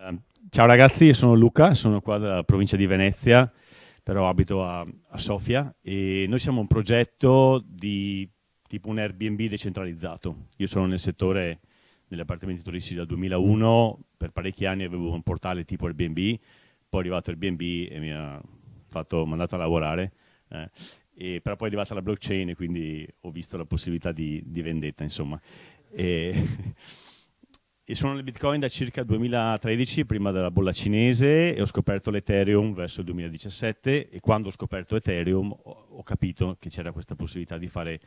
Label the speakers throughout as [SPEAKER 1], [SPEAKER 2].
[SPEAKER 1] Ehm, ciao ragazzi, sono Luca, sono qua dalla provincia di Venezia, però abito a, a Sofia e noi siamo un progetto di tipo un Airbnb decentralizzato. Io sono nel settore degli appartamenti turistici dal 2001, per parecchi anni avevo un portale tipo Airbnb, poi è arrivato Airbnb e mi ha fatto, mandato a lavorare, eh, e, però poi è arrivata la blockchain e quindi ho visto la possibilità di, di vendetta, insomma. E, E sono nel Bitcoin da circa 2013, prima della bolla cinese, e ho scoperto l'Ethereum verso il 2017 e quando ho scoperto Ethereum ho capito che c'era questa possibilità di fare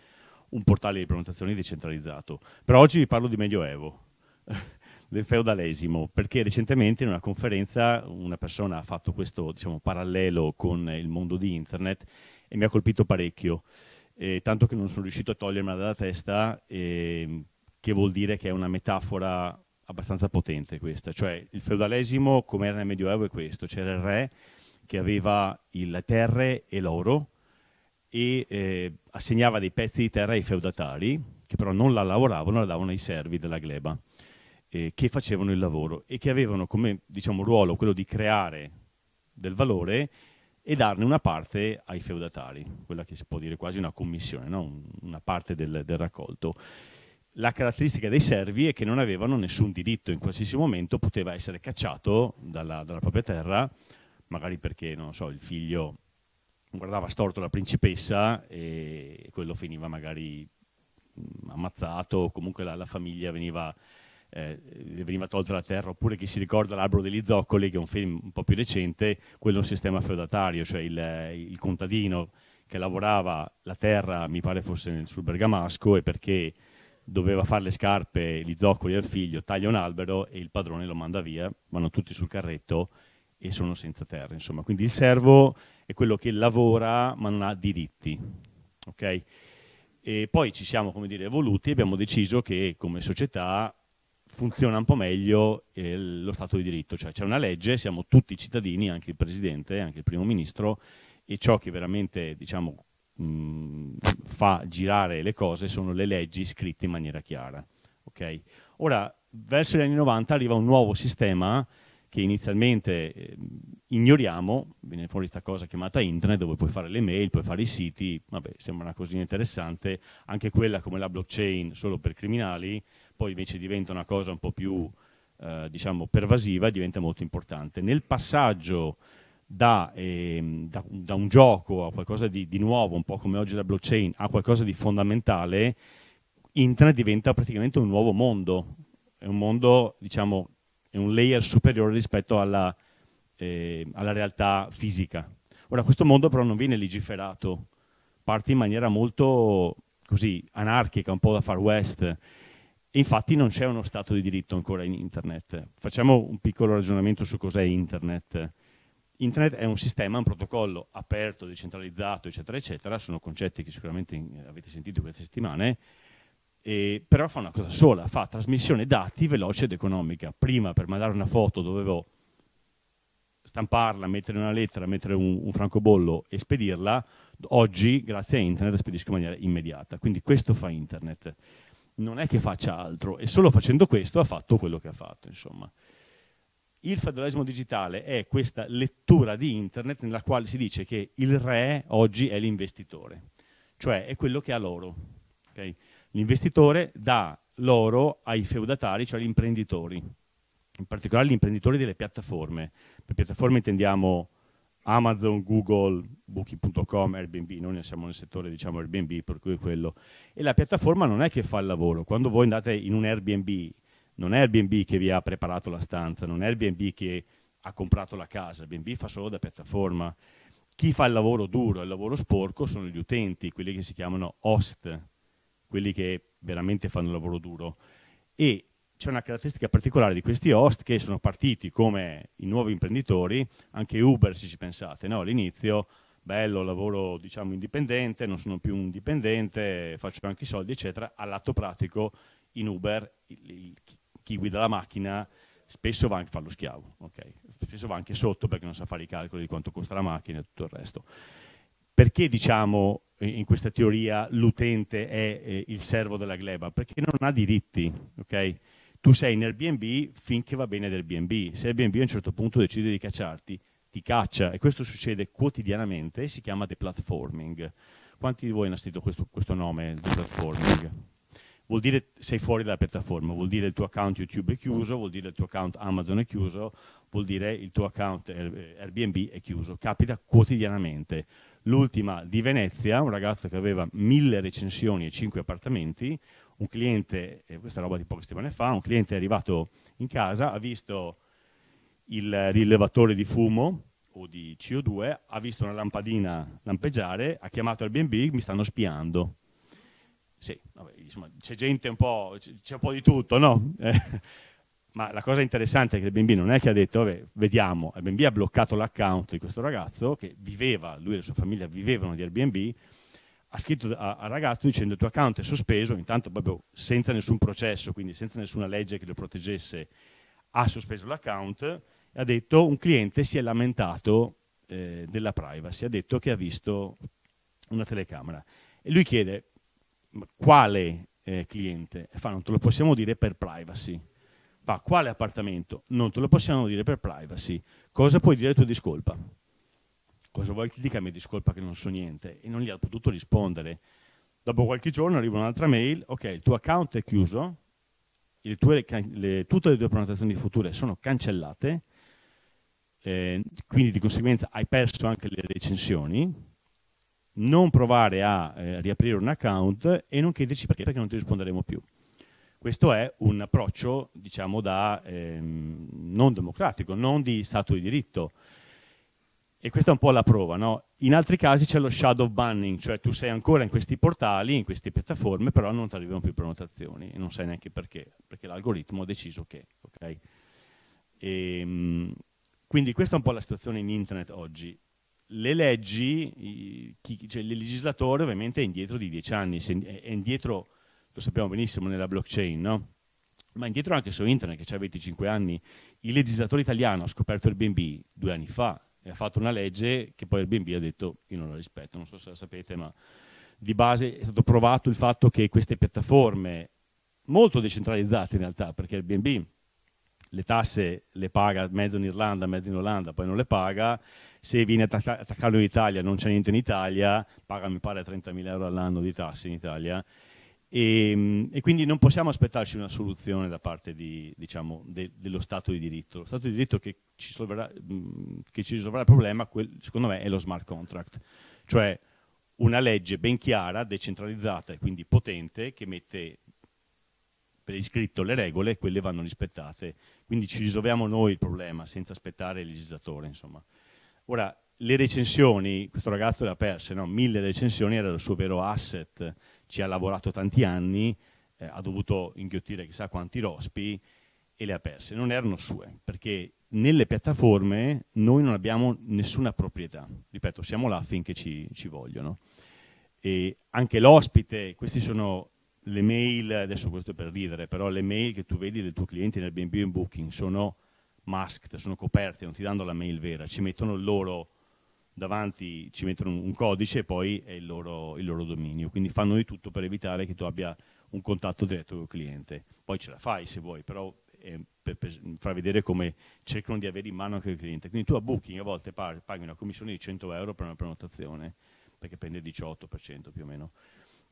[SPEAKER 1] un portale di prenotazioni decentralizzato. Però oggi vi parlo di Medioevo, del feudalesimo, perché recentemente in una conferenza una persona ha fatto questo diciamo, parallelo con il mondo di internet e mi ha colpito parecchio, eh, tanto che non sono riuscito a togliermela dalla testa. Eh, che vuol dire che è una metafora abbastanza potente questa, cioè il feudalesimo come era nel Medioevo è questo, c'era il re che aveva le terre e l'oro e eh, assegnava dei pezzi di terra ai feudatari che però non la lavoravano, la davano ai servi della gleba eh, che facevano il lavoro e che avevano come diciamo, ruolo quello di creare del valore e darne una parte ai feudatari, quella che si può dire quasi una commissione, no? una parte del, del raccolto la caratteristica dei servi è che non avevano nessun diritto, in qualsiasi momento poteva essere cacciato dalla, dalla propria terra, magari perché, non so, il figlio guardava storto la principessa e quello finiva magari mm, ammazzato o comunque la, la famiglia veniva, eh, veniva tolta la terra, oppure chi si ricorda L'albero degli zoccoli, che è un film un po' più recente, quello è un sistema feudatario, cioè il, eh, il contadino che lavorava la terra, mi pare fosse sul Bergamasco, e perché doveva fare le scarpe, gli zoccoli al figlio, taglia un albero e il padrone lo manda via, vanno tutti sul carretto e sono senza terra, insomma. Quindi il servo è quello che lavora ma non ha diritti, ok? E poi ci siamo, come dire, evoluti e abbiamo deciso che come società funziona un po' meglio eh, lo Stato di diritto, cioè c'è una legge, siamo tutti cittadini, anche il Presidente, anche il Primo Ministro, e ciò che veramente diciamo, mh, mm, fa girare le cose sono le leggi scritte in maniera chiara. Okay? Ora, verso gli anni 90 arriva un nuovo sistema che inizialmente eh, ignoriamo, viene fuori questa cosa chiamata internet, dove puoi fare le mail, puoi fare i siti, vabbè, sembra una cosina interessante, anche quella come la blockchain solo per criminali, poi invece diventa una cosa un po' più, eh, diciamo, pervasiva diventa molto importante. Nel passaggio da, ehm, da, da, un gioco a qualcosa di, di, nuovo, un po' come oggi la blockchain, a qualcosa di fondamentale, internet diventa praticamente un nuovo mondo, è un mondo, diciamo, è un layer superiore rispetto alla, eh, alla realtà fisica. Ora, questo mondo però non viene legiferato, parte in maniera molto così anarchica, un po' da far west. Infatti non c'è uno stato di diritto ancora in internet. Facciamo un piccolo ragionamento su cos'è internet. Internet è un sistema, un protocollo aperto, decentralizzato, eccetera, eccetera, sono concetti che sicuramente eh, avete sentito queste settimane, eh, però fa una cosa sola, fa trasmissione dati veloce ed economica. Prima per mandare una foto dovevo stamparla, mettere una lettera, mettere un, un francobollo e spedirla, oggi grazie a internet la spedisco in maniera immediata. Quindi questo fa internet. Non è che faccia altro e solo facendo questo ha fatto quello che ha fatto, insomma il federalismo digitale è questa lettura di internet nella quale si dice che il re oggi è l'investitore, cioè è quello che ha l'oro. Okay? L'investitore dà l'oro ai feudatari, cioè agli imprenditori, in particolare gli imprenditori delle piattaforme. Per piattaforme intendiamo Amazon, Google, Booking.com, Airbnb, noi siamo nel settore diciamo Airbnb, per cui è quello. E la piattaforma non è che fa il lavoro, quando voi andate in un Airbnb non è Airbnb che vi ha preparato la stanza, non è Airbnb che ha comprato la casa, Airbnb fa solo da piattaforma. Chi fa il lavoro duro, il lavoro sporco sono gli utenti, quelli che si chiamano host, quelli che veramente fanno il lavoro duro. E c'è una caratteristica particolare di questi host che sono partiti come i nuovi imprenditori, anche Uber se ci pensate, no? all'inizio bello, lavoro diciamo indipendente, non sono più un dipendente, faccio anche i soldi eccetera, all'atto pratico in Uber il, il, chi guida la macchina spesso va anche, fa lo schiavo, okay? spesso va anche sotto perché non sa fare i calcoli di quanto costa la macchina e tutto il resto. Perché diciamo in questa teoria l'utente è eh, il servo della gleba? Perché non ha diritti, okay? Tu sei in Airbnb finché va bene ad Airbnb, se Airbnb a un certo punto decide di cacciarti, ti caccia e questo succede quotidianamente si chiama deplatforming. Quanti di voi hanno sentito questo, questo nome, deplatforming? vuol dire sei fuori dalla piattaforma, vuol dire il tuo account YouTube è chiuso, vuol dire il tuo account Amazon è chiuso, vuol dire il tuo account Airbnb è chiuso, capita quotidianamente. L'ultima di Venezia, un ragazzo che aveva mille recensioni e cinque appartamenti, un cliente, questa roba di poche settimane fa, un cliente è arrivato in casa, ha visto il rilevatore di fumo o di CO2, ha visto una lampadina lampeggiare, ha chiamato Airbnb, mi stanno spiando sì, vabbè, insomma, c'è gente un po', c'è un po' di tutto, no? Eh, ma la cosa interessante è che il BNB non è che ha detto, vabbè, vediamo, Airbnb ha bloccato l'account di questo ragazzo che viveva, lui e la sua famiglia vivevano di Airbnb, ha scritto al ragazzo dicendo il tuo account è sospeso, intanto proprio senza nessun processo, quindi senza nessuna legge che lo proteggesse, ha sospeso l'account e ha detto un cliente si è lamentato eh, della privacy, ha detto che ha visto una telecamera. E lui chiede, quale eh, cliente? Fa, non te lo possiamo dire per privacy. Fa, quale appartamento? Non te lo possiamo dire per privacy. Cosa puoi dire tu di scolpa? Cosa vuoi che dica a me di scolpa che non so niente? E non gli ha potuto rispondere. Dopo qualche giorno arriva un'altra mail, ok, il tuo account è chiuso, tue, le, tutte le tue prenotazioni future sono cancellate, eh, quindi di conseguenza hai perso anche le recensioni, non provare a eh, riaprire un account e non chiederci perché, perché non ti risponderemo più. Questo è un approccio, diciamo, da, ehm, non democratico, non di Stato di diritto. E questa è un po' la prova. No? In altri casi c'è lo shadow banning, cioè tu sei ancora in questi portali, in queste piattaforme, però non ti arrivano più prenotazioni e non sai neanche perché, perché l'algoritmo ha deciso che. Okay? E, ehm, quindi questa è un po' la situazione in internet oggi le leggi, chi, cioè, il legislatore ovviamente è indietro di dieci anni, è indietro, lo sappiamo benissimo, nella blockchain, no? ma indietro anche su internet, che ha 25 anni. Il legislatore italiano ha scoperto Airbnb due anni fa e ha fatto una legge che poi Airbnb ha detto io non la rispetto, non so se la sapete, ma di base è stato provato il fatto che queste piattaforme, molto decentralizzate in realtà, perché Airbnb le tasse le paga mezzo in Irlanda, mezzo in Olanda, poi non le paga, se viene attacca- attaccato in Italia non c'è niente in Italia, paga mi pare 30.000 euro all'anno di tasse in Italia e, ehm, e quindi non possiamo aspettarci una soluzione da parte di, diciamo, de- dello Stato di diritto. Lo Stato di diritto che ci risolverà, che ci risolverà il problema, quel, secondo me, è lo smart contract, cioè una legge ben chiara, decentralizzata e quindi potente che mette per iscritto le regole e quelle vanno rispettate. Quindi ci risolviamo noi il problema senza aspettare il legislatore. Insomma. Ora, le recensioni, questo ragazzo le ha perse, no? mille recensioni era il suo vero asset, ci ha lavorato tanti anni, eh, ha dovuto inghiottire chissà quanti rospi e le ha perse, non erano sue, perché nelle piattaforme noi non abbiamo nessuna proprietà, ripeto, siamo là finché ci, ci vogliono. E anche l'ospite, queste sono le mail, adesso questo è per ridere, però le mail che tu vedi dei tuoi clienti nel Airbnb in Booking sono masked, sono coperte, non ti danno la mail vera, ci mettono il loro davanti, ci mettono un codice e poi è il loro, il loro dominio. Quindi fanno di tutto per evitare che tu abbia un contatto diretto col cliente. Poi ce la fai se vuoi, però eh, per, per, far vedere come cercano di avere in mano anche il cliente. Quindi tu a Booking a volte paghi una commissione di 100 euro per una prenotazione, perché prende il 18% più o meno.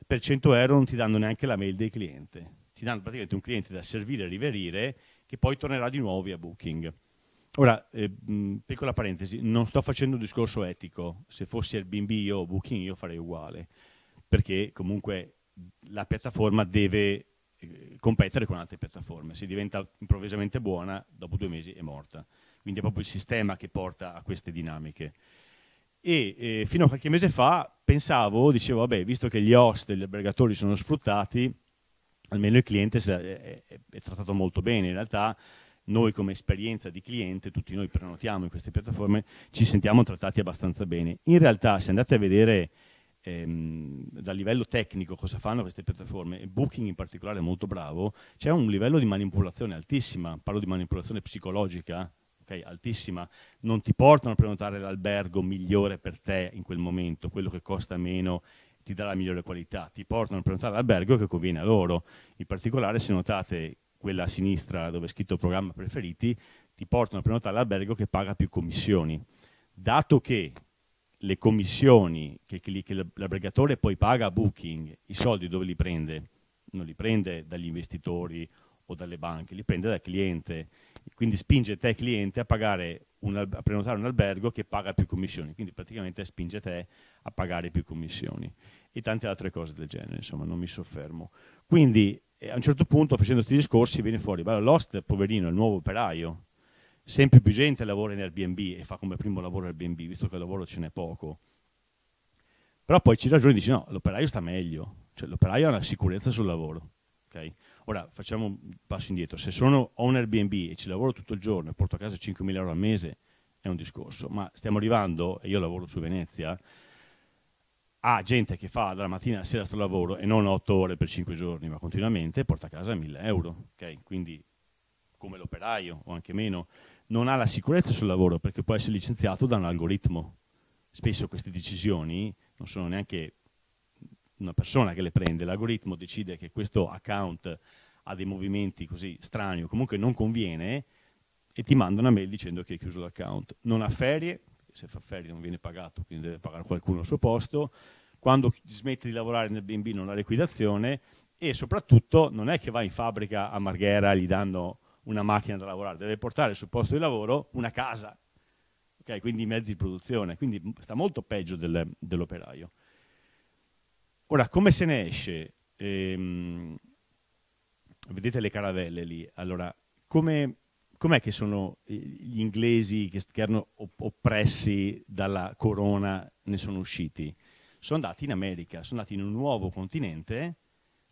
[SPEAKER 1] Per 100 euro non ti danno neanche la mail del cliente, ti danno praticamente un cliente da servire e riverire che poi tornerà di nuovo via Booking. Ora, eh, mh, mm, piccola parentesi, non sto facendo un discorso etico, se fossi Airbnb io o Booking io farei uguale, perché comunque la piattaforma deve eh, competere con altre piattaforme, se diventa improvvisamente buona dopo due mesi è morta, quindi è proprio il sistema che porta a queste dinamiche. E eh, fino a qualche mese fa pensavo, dicevo, vabbè, visto che gli host e gli albergatori sono sfruttati, almeno il cliente è, è, è trattato molto bene. In realtà noi come esperienza di cliente, tutti noi prenotiamo in queste piattaforme, ci sentiamo trattati abbastanza bene. In realtà se andate a vedere ehm, dal livello tecnico cosa fanno queste piattaforme, e Booking in particolare è molto bravo, c'è un livello di manipolazione altissima, parlo di manipolazione psicologica, okay, altissima, non ti portano a prenotare l'albergo migliore per te in quel momento, quello che costa meno ti dà la migliore qualità, ti portano a prenotare l'albergo che conviene a loro. In particolare, se notate quella a sinistra dove è scritto programma preferiti, ti portano a prenotare l'albergo che paga più commissioni. Dato che le commissioni che, che l'albergatore poi paga a Booking, i soldi dove li prende? Non li prende dagli investitori o dalle banche, li prende dal cliente. Quindi spinge te cliente a pagare un, a prenotare un albergo che paga più commissioni, quindi praticamente spinge te a pagare più commissioni e tante altre cose del genere, insomma non mi soffermo. Quindi eh, a un certo punto facendo questi discorsi viene fuori, l'host poverino è il nuovo operaio, sempre più gente lavora in Airbnb e fa come primo lavoro Airbnb, visto che il lavoro ce n'è poco. Però poi ci ragioni e dici no, l'operaio sta meglio, cioè l'operaio ha una sicurezza sul lavoro, okay? Ora facciamo un passo indietro, se sono ho un Airbnb e ci lavoro tutto il giorno e porto a casa 5.000 euro al mese è un discorso, ma stiamo arrivando, e io lavoro su Venezia, a gente che fa dalla mattina alla sera sto lavoro e non 8 ore per 5 giorni, ma continuamente porta a casa 1.000 euro, okay? quindi come l'operaio o anche meno, non ha la sicurezza sul lavoro perché può essere licenziato da un algoritmo. Spesso queste decisioni non sono neanche una persona che le prende, l'algoritmo decide che questo account ha dei movimenti così strani o comunque non conviene e ti manda una mail dicendo che hai chiuso l'account. Non ha ferie, se fa ferie non viene pagato, quindi deve pagare qualcuno al suo posto, quando smette di lavorare nel BNB non ha liquidazione e soprattutto non è che va in fabbrica a Marghera e gli danno una macchina da lavorare, deve portare sul posto di lavoro una casa, okay? quindi i mezzi di produzione, quindi sta molto peggio del, dell'operaio. Ora, come se ne esce? Ehm, vedete le caravelle lì. Allora, come, com'è che sono gli inglesi che, che erano oppressi dalla corona ne sono usciti? Sono andati in America, sono andati in un nuovo continente,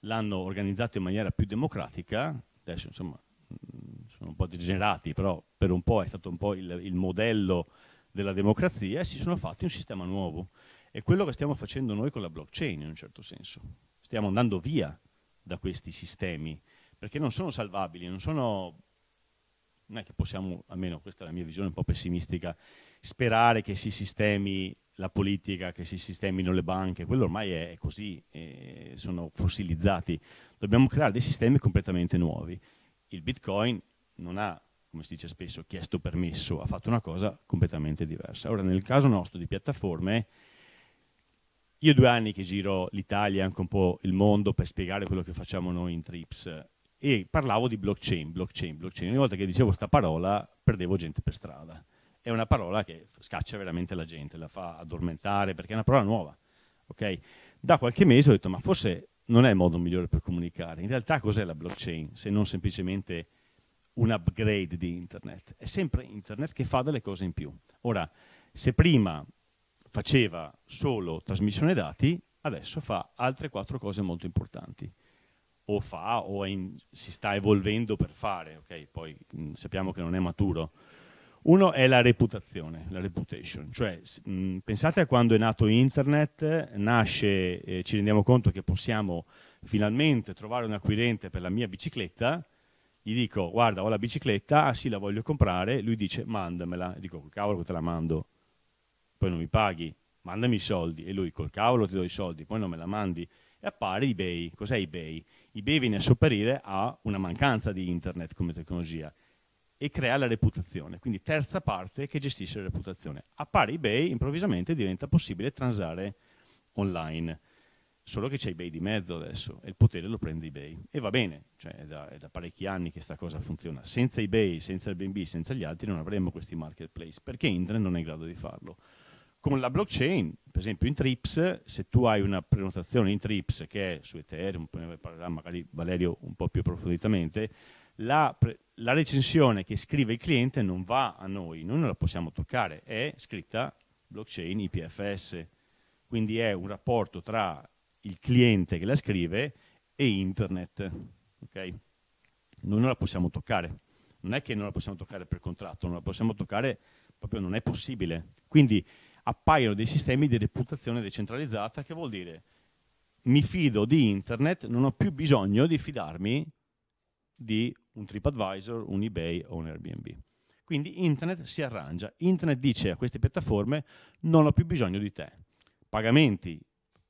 [SPEAKER 1] l'hanno organizzato in maniera più democratica, adesso insomma mm, sono un po' degenerati, però per un po' è stato un po' il, il modello della democrazia e si sono fatti un sistema nuovo. È quello che stiamo facendo noi con la blockchain in un certo senso. Stiamo andando via da questi sistemi perché non sono salvabili, non sono non è che possiamo, almeno questa è la mia visione un po' pessimistica, sperare che si sistemi la politica, che si sistemino le banche, quello ormai è, così, eh, sono fossilizzati. Dobbiamo creare dei sistemi completamente nuovi. Il Bitcoin non ha, come si dice spesso, chiesto permesso, ha fatto una cosa completamente diversa. Ora, nel caso nostro di piattaforme, io due anni che giro l'Italia e anche un po' il mondo per spiegare quello che facciamo noi in Trips e parlavo di blockchain, blockchain, blockchain. Ogni volta che dicevo questa parola perdevo gente per strada. È una parola che scaccia veramente la gente, la fa addormentare perché è una parola nuova. Okay? Da qualche mese ho detto ma forse non è il modo migliore per comunicare. In realtà cos'è la blockchain se non semplicemente un upgrade di internet? È sempre internet che fa delle cose in più. Ora, se prima faceva solo trasmissione dati, adesso fa altre quattro cose molto importanti. O fa o in, si sta evolvendo per fare, ok? Poi mh, mm, sappiamo che non è maturo. Uno è la reputazione, la reputation, cioè mh, mm, pensate a quando è nato internet, nasce, eh, ci rendiamo conto che possiamo finalmente trovare un acquirente per la mia bicicletta, gli dico guarda ho la bicicletta, ah sì la voglio comprare, lui dice mandamela, dico cavolo te la mando, poi non mi paghi, mandami i soldi. E lui, col cavolo ti do i soldi, poi non me la mandi. E appare eBay. Cos'è eBay? eBay viene a sopperire a una mancanza di internet come tecnologia e crea la reputazione, quindi terza parte che gestisce la reputazione. Appare eBay, improvvisamente diventa possibile transare online, solo che c'è eBay di mezzo adesso e il potere lo prende eBay. E va bene, cioè è, da, è da parecchi anni che questa cosa funziona. Senza eBay, senza Airbnb, senza gli altri non avremmo questi marketplace, perché Internet non è in grado di farlo. Con la blockchain, per esempio in TRIPS, se tu hai una prenotazione in TRIPS che è su Ethereum, poi ne parlerà magari Valerio un po' più approfonditamente, la, la recensione che scrive il cliente non va a noi, noi non la possiamo toccare, è scritta blockchain IPFS, quindi è un rapporto tra il cliente che la scrive e internet. Okay? Noi non la possiamo toccare, non è che non la possiamo toccare per contratto, non la possiamo toccare proprio, non è possibile. Quindi appaiono dei sistemi di reputazione decentralizzata, che vuol dire mi fido di internet, non ho più bisogno di fidarmi di un TripAdvisor, un eBay o un Airbnb. Quindi internet si arrangia, internet dice a queste piattaforme non ho più bisogno di te. Pagamenti,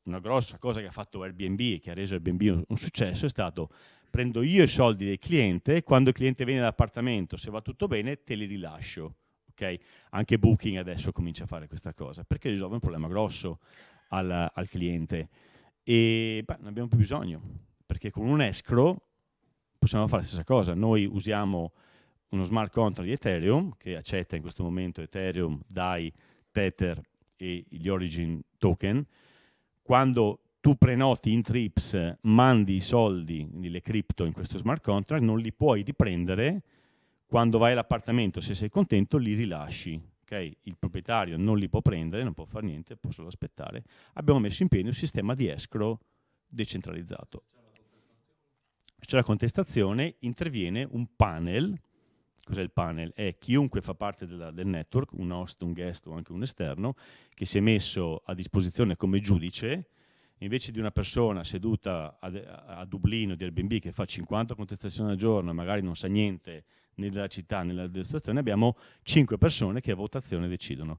[SPEAKER 1] una grossa cosa che ha fatto Airbnb e che ha reso Airbnb un successo è stato prendo io i soldi del cliente, quando il cliente viene dall'appartamento, se va tutto bene, te li rilascio. Okay? Anche Booking adesso comincia a fare questa cosa perché risolve un problema grosso al, al cliente e beh, non abbiamo più bisogno perché con un escro possiamo fare la stessa cosa. Noi usiamo uno smart contract di Ethereum che accetta in questo momento Ethereum, DAI, Tether e gli Origin token. Quando tu prenoti in trips, mandi i soldi, le cripto in questo smart contract, non li puoi riprendere quando vai all'appartamento, se sei contento, li rilasci. Okay? Il proprietario non li può prendere, non può fare niente, può solo aspettare. Abbiamo messo in piedi un sistema di escrow decentralizzato. C'è la contestazione, interviene un panel. Cos'è il panel? È chiunque fa parte della, del network, un host, un guest o anche un esterno, che si è messo a disposizione come giudice invece di una persona seduta a, a, a Dublino di Airbnb che fa 50 contestazioni al giorno e magari non sa niente nella città, nella situazione, abbiamo cinque persone che a votazione decidono.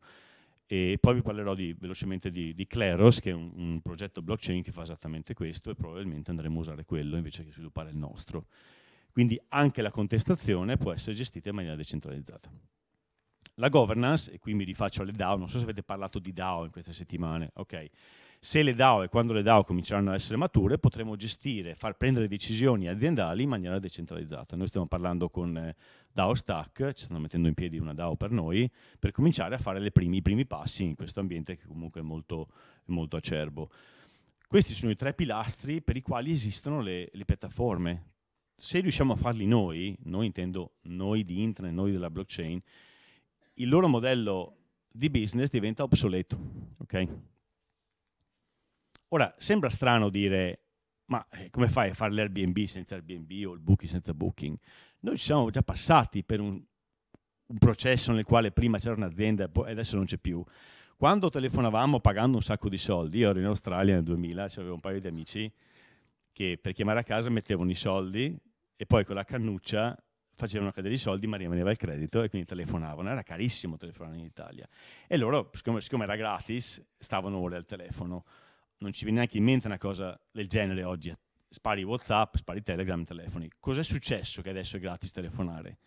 [SPEAKER 1] E poi vi parlerò di, velocemente di, di, Kleros, che è un, un, progetto blockchain che fa esattamente questo e probabilmente andremo a usare quello invece che sviluppare il nostro. Quindi anche la contestazione può essere gestita in maniera decentralizzata. La governance, e qui mi rifaccio alle DAO, non so se avete parlato di DAO in queste settimane, ok? Se le DAO e quando le DAO cominceranno a essere mature potremo gestire, far prendere decisioni aziendali in maniera decentralizzata. Noi stiamo parlando con eh, DAO Stack, ci stanno mettendo in piedi una DAO per noi, per cominciare a fare primi, i primi passi in questo ambiente che comunque è molto, molto acerbo. Questi sono i tre pilastri per i quali esistono le, le piattaforme. Se riusciamo a farli noi, noi intendo noi di internet, noi della blockchain, il loro modello di business diventa obsoleto. Okay? Ora, sembra strano dire, ma eh, come fai a fare l'Airbnb senza Airbnb o il Booking senza Booking? Noi ci siamo già passati per un, un processo nel quale prima c'era un'azienda e adesso non c'è più. Quando telefonavamo pagando un sacco di soldi, io ero in Australia nel 2000, avevo un paio di amici che per chiamare a casa mettevano i soldi e poi con la cannuccia facevano cadere i soldi ma rimaneva il credito e quindi telefonavano, era carissimo telefonare in Italia e loro siccome, siccome era gratis stavano ore al telefono non ci viene neanche in mente una cosa del genere oggi. Spari WhatsApp, spari Telegram, telefoni. Cos'è successo che adesso è gratis telefonare?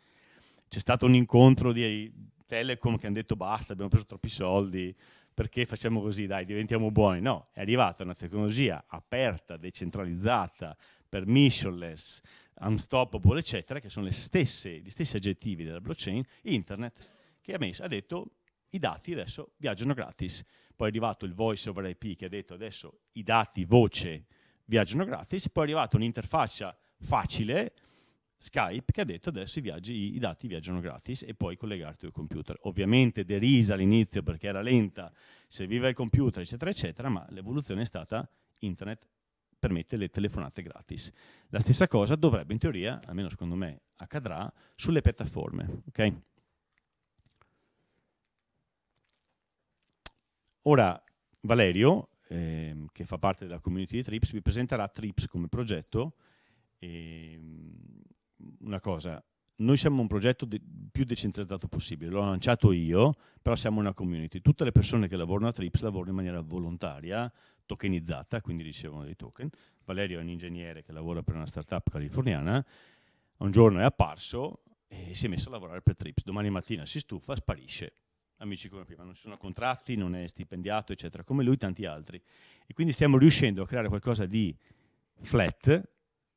[SPEAKER 1] C'è stato un incontro di Telecom che hanno detto basta, abbiamo preso troppi soldi, perché facciamo così, dai, diventiamo buoni. No, è arrivata una tecnologia aperta, decentralizzata, permissionless, unstoppable, eccetera, che sono stesse, gli stessi aggettivi della blockchain, internet, che ha, messo, ha detto i dati adesso viaggiano gratis. Poi è arrivato il voice over IP che ha detto adesso i dati voce viaggiano gratis, poi è arrivata un'interfaccia facile Skype che ha detto adesso i, viaggi, i dati viaggiano gratis e puoi collegarti al computer. Ovviamente derisa all'inizio perché era lenta, serviva il computer, eccetera, eccetera, ma l'evoluzione è stata internet permette le telefonate gratis. La stessa cosa dovrebbe in teoria, almeno secondo me, accadrà sulle piattaforme. Okay? Ora, Valerio, eh, che fa parte della community di Trips, vi presenterà Trips come progetto. E, ehm, una cosa, noi siamo un progetto de più decentralizzato possibile, l'ho lanciato io, però siamo una community. Tutte le persone che lavorano a Trips lavorano in maniera volontaria, tokenizzata, quindi ricevono dei token. Valerio è un ingegnere che lavora per una startup californiana, un giorno è apparso e si è messo a lavorare per Trips. Domani mattina si stufa, sparisce amici come prima, non ci sono contratti, non è stipendiato, eccetera, come lui e tanti altri. E quindi stiamo riuscendo a creare qualcosa di flat,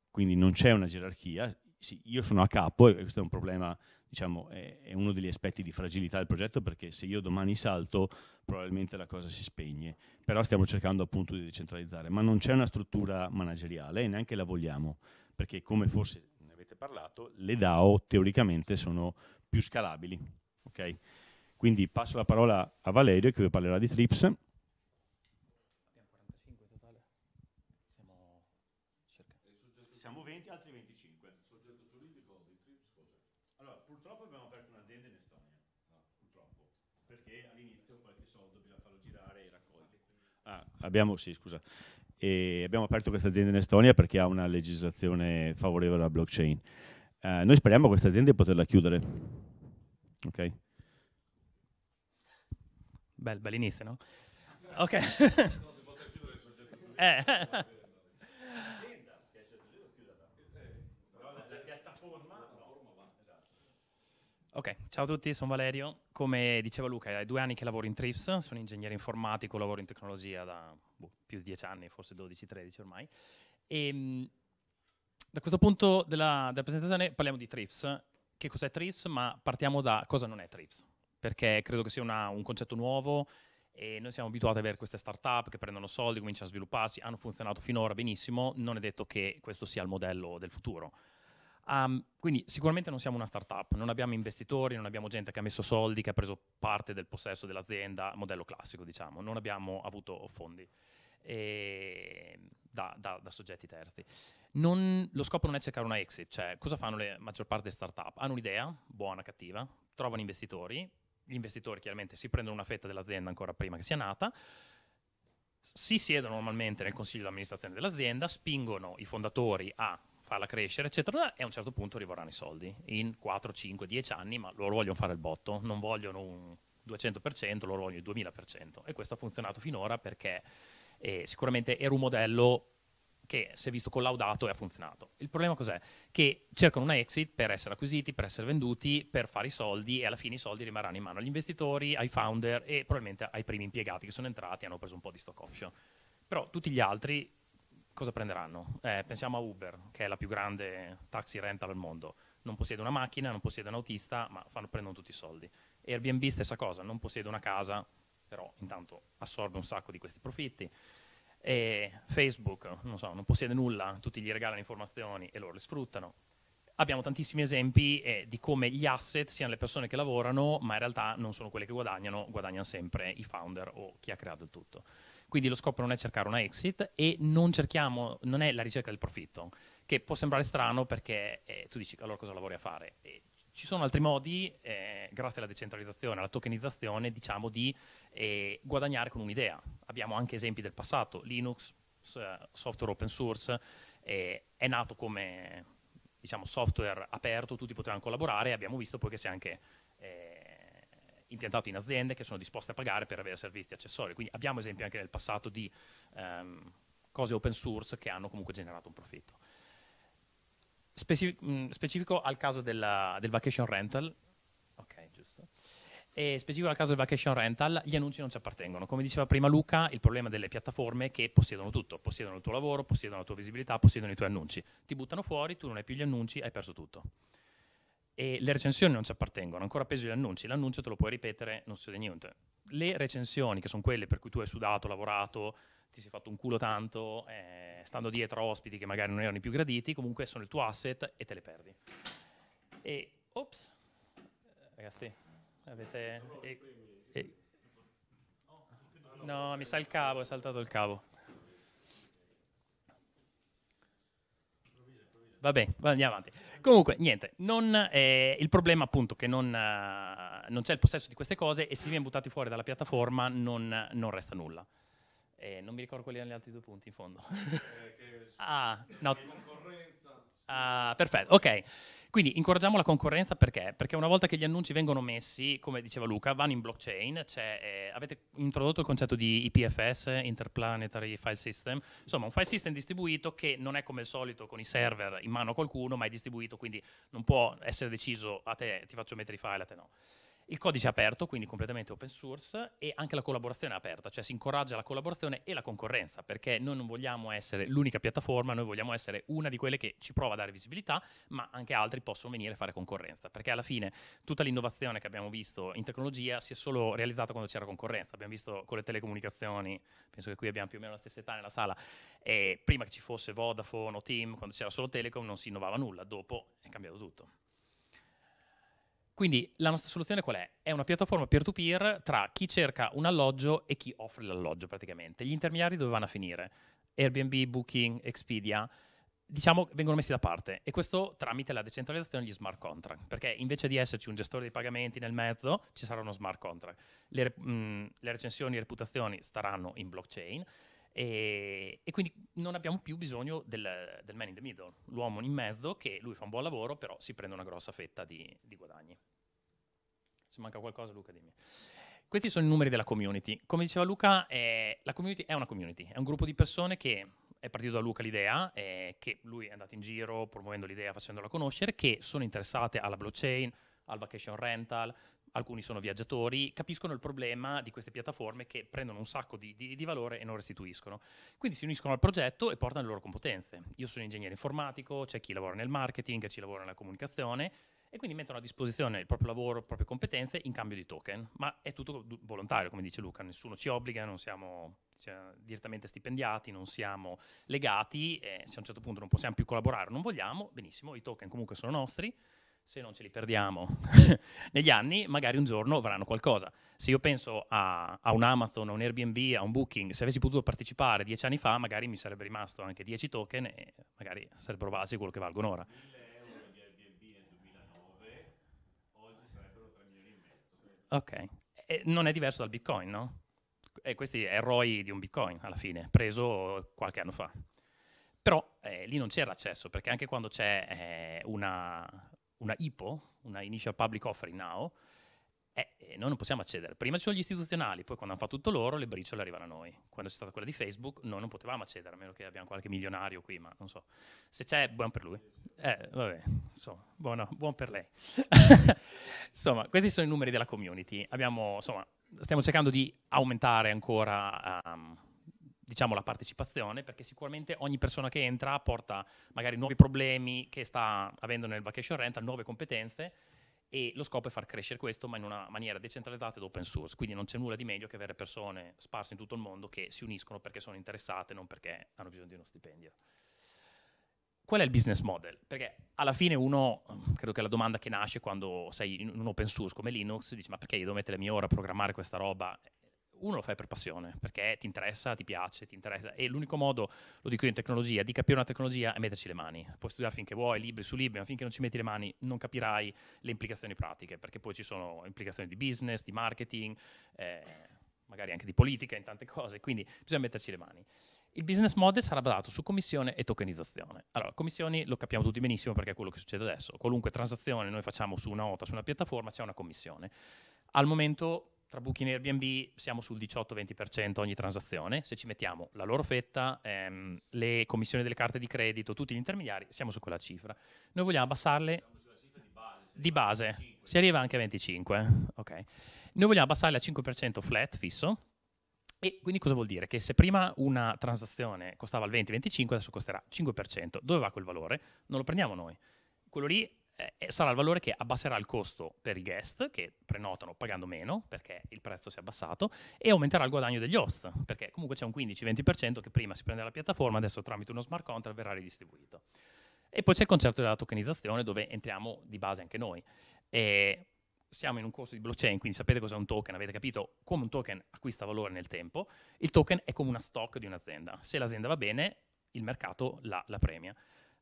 [SPEAKER 1] quindi non c'è una gerarchia, sì, io sono a capo e questo è un problema, diciamo, è, uno degli aspetti di fragilità del progetto perché se io domani salto probabilmente la cosa si spegne, però stiamo cercando appunto di decentralizzare, ma non c'è una struttura manageriale e neanche la vogliamo, perché come forse ne avete parlato, le DAO teoricamente sono più scalabili, okay? Quindi passo la parola a Valerio che vi parlerà di TRIPS. Abbiamo 45 in totale. Siamo, circa. Siamo 20, altri 25. soggetto giuridico di TRIPS cos'è? Allora, purtroppo abbiamo aperto un'azienda in Estonia. No. Purtroppo. Perché all'inizio qualche soldo bisogna farlo girare e raccogliere. Ah, abbiamo, sì, scusa. E abbiamo aperto questa azienda in Estonia perché ha una legislazione favorevole alla blockchain. Eh, noi speriamo questa azienda di poterla chiudere. Ok?
[SPEAKER 2] Bel, bell'inizio, no? Ok. eh. Ok, ciao a tutti, sono Valerio. Come diceva Luca, è due anni che lavoro in TRIPS, sono ingegnere informatico, lavoro in tecnologia da boh, più di dieci anni, forse 12-13 ormai. E, ehm, da questo punto della, della presentazione parliamo di TRIPS. Che cos'è TRIPS? Ma partiamo da cosa non è TRIPS perché credo che sia una, un concetto nuovo e noi siamo abituati ad avere queste start-up che prendono soldi, cominciano a svilupparsi, hanno funzionato finora benissimo, non è detto che questo sia il modello del futuro. Um, quindi sicuramente non siamo una startup, non abbiamo investitori, non abbiamo gente che ha messo soldi, che ha preso parte del possesso dell'azienda, modello classico diciamo, non abbiamo avuto fondi e... Ehm, da, da, da, soggetti terzi. Non, lo scopo non è cercare una exit, cioè cosa fanno la maggior parte delle startup? Hanno un'idea, buona, cattiva, trovano investitori, gli investitori chiaramente si prendono una fetta dell'azienda ancora prima che sia nata, si siedono normalmente nel consiglio di amministrazione dell'azienda, spingono i fondatori a farla crescere, eccetera, e a un certo punto arriveranno i soldi, in 4, 5, 10 anni, ma loro vogliono fare il botto, non vogliono un 200%, loro vogliono il 2000%, e questo ha funzionato finora perché eh, sicuramente era un modello che si è visto collaudato e ha funzionato. Il problema cos'è? Che cercano una exit per essere acquisiti, per essere venduti, per fare i soldi e alla fine i soldi rimarranno in mano agli investitori, ai founder e probabilmente ai primi impiegati che sono entrati e hanno preso un po' di stock option. Però tutti gli altri cosa prenderanno? Eh, pensiamo a Uber, che è la più grande taxi rental al mondo. Non possiede una macchina, non possiede un autista, ma fanno, prendono tutti i soldi. Airbnb stessa cosa, non possiede una casa, però intanto assorbe un sacco di questi profitti e Facebook non, so, non possiede nulla, tutti gli regalano informazioni e loro le sfruttano. Abbiamo tantissimi esempi eh, di come gli asset siano le persone che lavorano, ma in realtà non sono quelle che guadagnano, guadagnano sempre i founder o chi ha creato il tutto. Quindi lo scopo non è cercare una exit e non, cerchiamo, non è la ricerca del profitto, che può sembrare strano perché eh, tu dici allora cosa lavori a fare? E ci sono altri modi, eh, grazie alla decentralizzazione, alla tokenizzazione, diciamo, di eh, guadagnare con un'idea. Abbiamo anche esempi del passato, Linux, software open source, eh, è nato come diciamo, software aperto, tutti potevano collaborare e abbiamo visto poi che si è anche eh, impiantato in aziende che sono disposte a pagare per avere servizi accessori. Quindi abbiamo esempi anche nel passato di ehm, cose open source che hanno comunque generato un profitto. Mm, specifico al caso della, del vacation rental, ok, giusto. E specifico al caso del vacation rental, gli annunci non ci appartengono. Come diceva prima Luca, il problema delle piattaforme è che possiedono tutto, possiedono il tuo lavoro, possiedono la tua visibilità, possiedono i tuoi annunci. Ti buttano fuori, tu non hai più gli annunci, hai perso tutto. E le recensioni non ci appartengono, ancora peso gli annunci. L'annuncio te lo puoi ripetere, non succede niente. Le recensioni, che sono quelle per cui tu hai sudato, lavorato, ti sei fatto un culo tanto, eh, stando dietro a ospiti che magari non erano i più graditi, comunque sono il tuo asset e te le perdi. E, ops, ragazzi, avete... E, e, no, mi sa il cavo, è saltato il cavo. va bene, andiamo avanti. Comunque, niente, non, eh, il problema appunto è che non, eh, non, c'è il possesso di queste cose e se viene buttati fuori dalla piattaforma non, non resta nulla. Eh, non mi ricordo quali erano gli altri due punti in fondo. Eh, ah, no. Ah, perfetto, ok. Quindi incoraggiamo la concorrenza perché? Perché una volta che gli annunci vengono messi, come diceva Luca, vanno in blockchain, eh, avete introdotto il concetto di IPFS, Interplanetary File System, insomma un file system distribuito che non è come al solito con i server in mano a qualcuno, ma è distribuito, quindi non può essere deciso a te ti faccio mettere i file, a te no. Il codice è aperto, quindi completamente open source, e anche la collaborazione è aperta, cioè si incoraggia la collaborazione e la concorrenza, perché noi non vogliamo essere l'unica piattaforma, noi vogliamo essere una di quelle che ci prova a dare visibilità, ma anche altri possono venire a fare concorrenza, perché alla fine tutta l'innovazione che abbiamo visto in tecnologia si è solo realizzata quando c'era concorrenza. Abbiamo visto con le telecomunicazioni, penso che qui abbiamo più o meno la stessa età nella sala, prima che ci fosse Vodafone o Team, quando c'era solo Telecom non si innovava nulla, dopo è cambiato tutto. Quindi la nostra soluzione qual è? È una piattaforma peer-to-peer tra chi cerca un alloggio e chi offre l'alloggio praticamente. Gli intermediari dove vanno a finire? Airbnb, Booking, Expedia diciamo, vengono messi da parte e questo tramite la decentralizzazione degli smart contract, perché invece di esserci un gestore dei pagamenti nel mezzo, ci sarà uno smart contract. Le, mh, mm, le recensioni e reputazioni staranno in blockchain e, e, quindi non abbiamo più bisogno del, del, man in the middle, l'uomo in mezzo che lui fa un buon lavoro, però si prende una grossa fetta di, di guadagni. Se manca qualcosa, Luca, dimmi. Questi sono i numeri della community. Come diceva Luca, eh, la community è una community, è un gruppo di persone che è partito da Luca l'idea, eh, che lui è andato in giro promuovendo l'idea, facendola conoscere, che sono interessate alla blockchain, al vacation rental, alcuni sono viaggiatori, capiscono il problema di queste piattaforme che prendono un sacco di, di, di, valore e non restituiscono. Quindi si uniscono al progetto e portano le loro competenze. Io sono ingegnere informatico, c'è chi lavora nel marketing, c'è chi lavora nella comunicazione e quindi mettono a disposizione il proprio lavoro, le proprie competenze in cambio di token, ma è tutto volontario, come dice Luca, nessuno ci obbliga, non siamo cioè, direttamente stipendiati, non siamo legati, se a un certo punto non possiamo più collaborare, non vogliamo, benissimo, i token comunque sono nostri, se non ce li perdiamo negli anni, magari un giorno avranno qualcosa. Se io penso a, a, un Amazon, a un Airbnb, a un Booking, se avessi potuto partecipare dieci anni fa, magari mi sarebbe rimasto anche dieci token e magari sarebbero valsi quello che valgono ora. 1000 euro di Airbnb nel 2009, oggi sarebbero Ok, e non è diverso dal Bitcoin, no? E questi è il ROI di un Bitcoin alla fine, preso qualche anno fa. Però eh, lì non c'era accesso, perché anche quando c'è eh, una, una IPO, una Initial Public Offering Now, eh, noi non possiamo accedere. Prima ci sono gli istituzionali, poi quando hanno fatto tutto loro le briciole arrivano a noi. Quando c'è stata quella di Facebook noi non potevamo accedere, a meno che abbiamo qualche milionario qui, ma non so. Se c'è, buon per lui. Eh, vabbè, insomma, buono, buon per lei. insomma, questi sono i numeri della community. Abbiamo, insomma, stiamo cercando di aumentare ancora... Um, diciamo, la partecipazione, perché sicuramente ogni persona che entra porta magari nuovi problemi che sta avendo nel vacation rental, nuove competenze e lo scopo è far crescere questo ma in una maniera decentralizzata ed open source, quindi non c'è nulla di meglio che avere persone sparse in tutto il mondo che si uniscono perché sono interessate, non perché hanno bisogno di uno stipendio. Qual è il business model? Perché alla fine uno, credo che la domanda che nasce quando sei in un open source come Linux, dici ma perché io devo mettere le mie ore a programmare questa roba? uno lo fai per passione, perché ti interessa, ti piace, ti interessa. E l'unico modo, lo dico io in tecnologia, di capire una tecnologia è metterci le mani. Puoi studiare finché vuoi, libri su libri, ma finché non ci metti le mani non capirai le implicazioni pratiche, perché poi ci sono implicazioni di business, di marketing, eh, magari anche di politica, in tante cose. Quindi bisogna metterci le mani. Il business model sarà basato su commissione e tokenizzazione. Allora, commissioni lo capiamo tutti benissimo perché è quello che succede adesso. Qualunque transazione noi facciamo su una OTA, su una piattaforma, c'è una commissione. Al momento tra Booking e Airbnb siamo sul 18-20% ogni transazione, se ci mettiamo la loro fetta, ehm, le commissioni delle carte di credito, tutti gli intermediari, siamo su quella cifra. Noi vogliamo abbassarle di base, si arriva, base. Si arriva anche a 25, ok. Noi vogliamo abbassarle a 5% flat fisso. E quindi cosa vuol dire? Che se prima una transazione costava il 20-25, adesso costerà 5%. Dove va quel valore? Non lo prendiamo noi. Quello lì eh, eh, sarà il valore che abbasserà il costo per i guest che prenotano pagando meno perché il prezzo si è abbassato e aumenterà il guadagno degli host perché comunque c'è un 15-20% che prima si prende la piattaforma, adesso tramite uno smart contract verrà ridistribuito. E poi c'è il concetto della tokenizzazione dove entriamo di base anche noi. E siamo in un corso di blockchain, quindi sapete cos'è un token, avete capito come un token acquista valore nel tempo. Il token è come una stock di un'azienda. Se l'azienda va bene, il mercato la, la premia.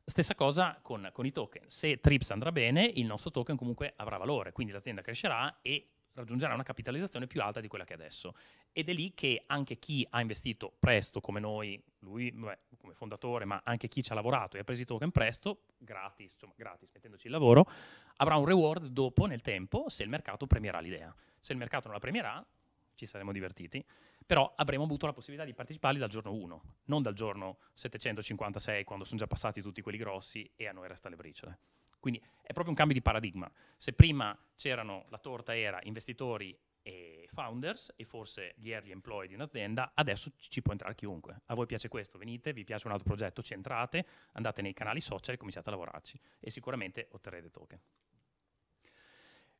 [SPEAKER 2] Stessa cosa con, con i token. Se TRIPS andrà bene, il nostro token comunque avrà valore, quindi l'azienda crescerà e raggiungerà una capitalizzazione più alta di quella che è adesso. Ed è lì che anche chi ha investito presto, come noi, lui beh, come fondatore, ma anche chi ci ha lavorato e ha preso i token presto, gratis, insomma gratis, mettendoci il lavoro, avrà un reward dopo nel tempo se il mercato premierà l'idea. Se il mercato non la premierà, ci saremmo divertiti, però avremmo avuto la possibilità di parteciparli dal giorno 1, non dal giorno 756 quando sono già passati tutti quelli grossi e a noi resta le briciole. Quindi è proprio un cambio di paradigma. Se prima c'erano, la torta era investitori e founders e forse gli early employee di un'azienda, adesso ci può entrare chiunque. A voi piace questo, venite, vi piace un altro progetto, ci entrate, andate nei canali social e cominciate a lavorarci e sicuramente otterrete token.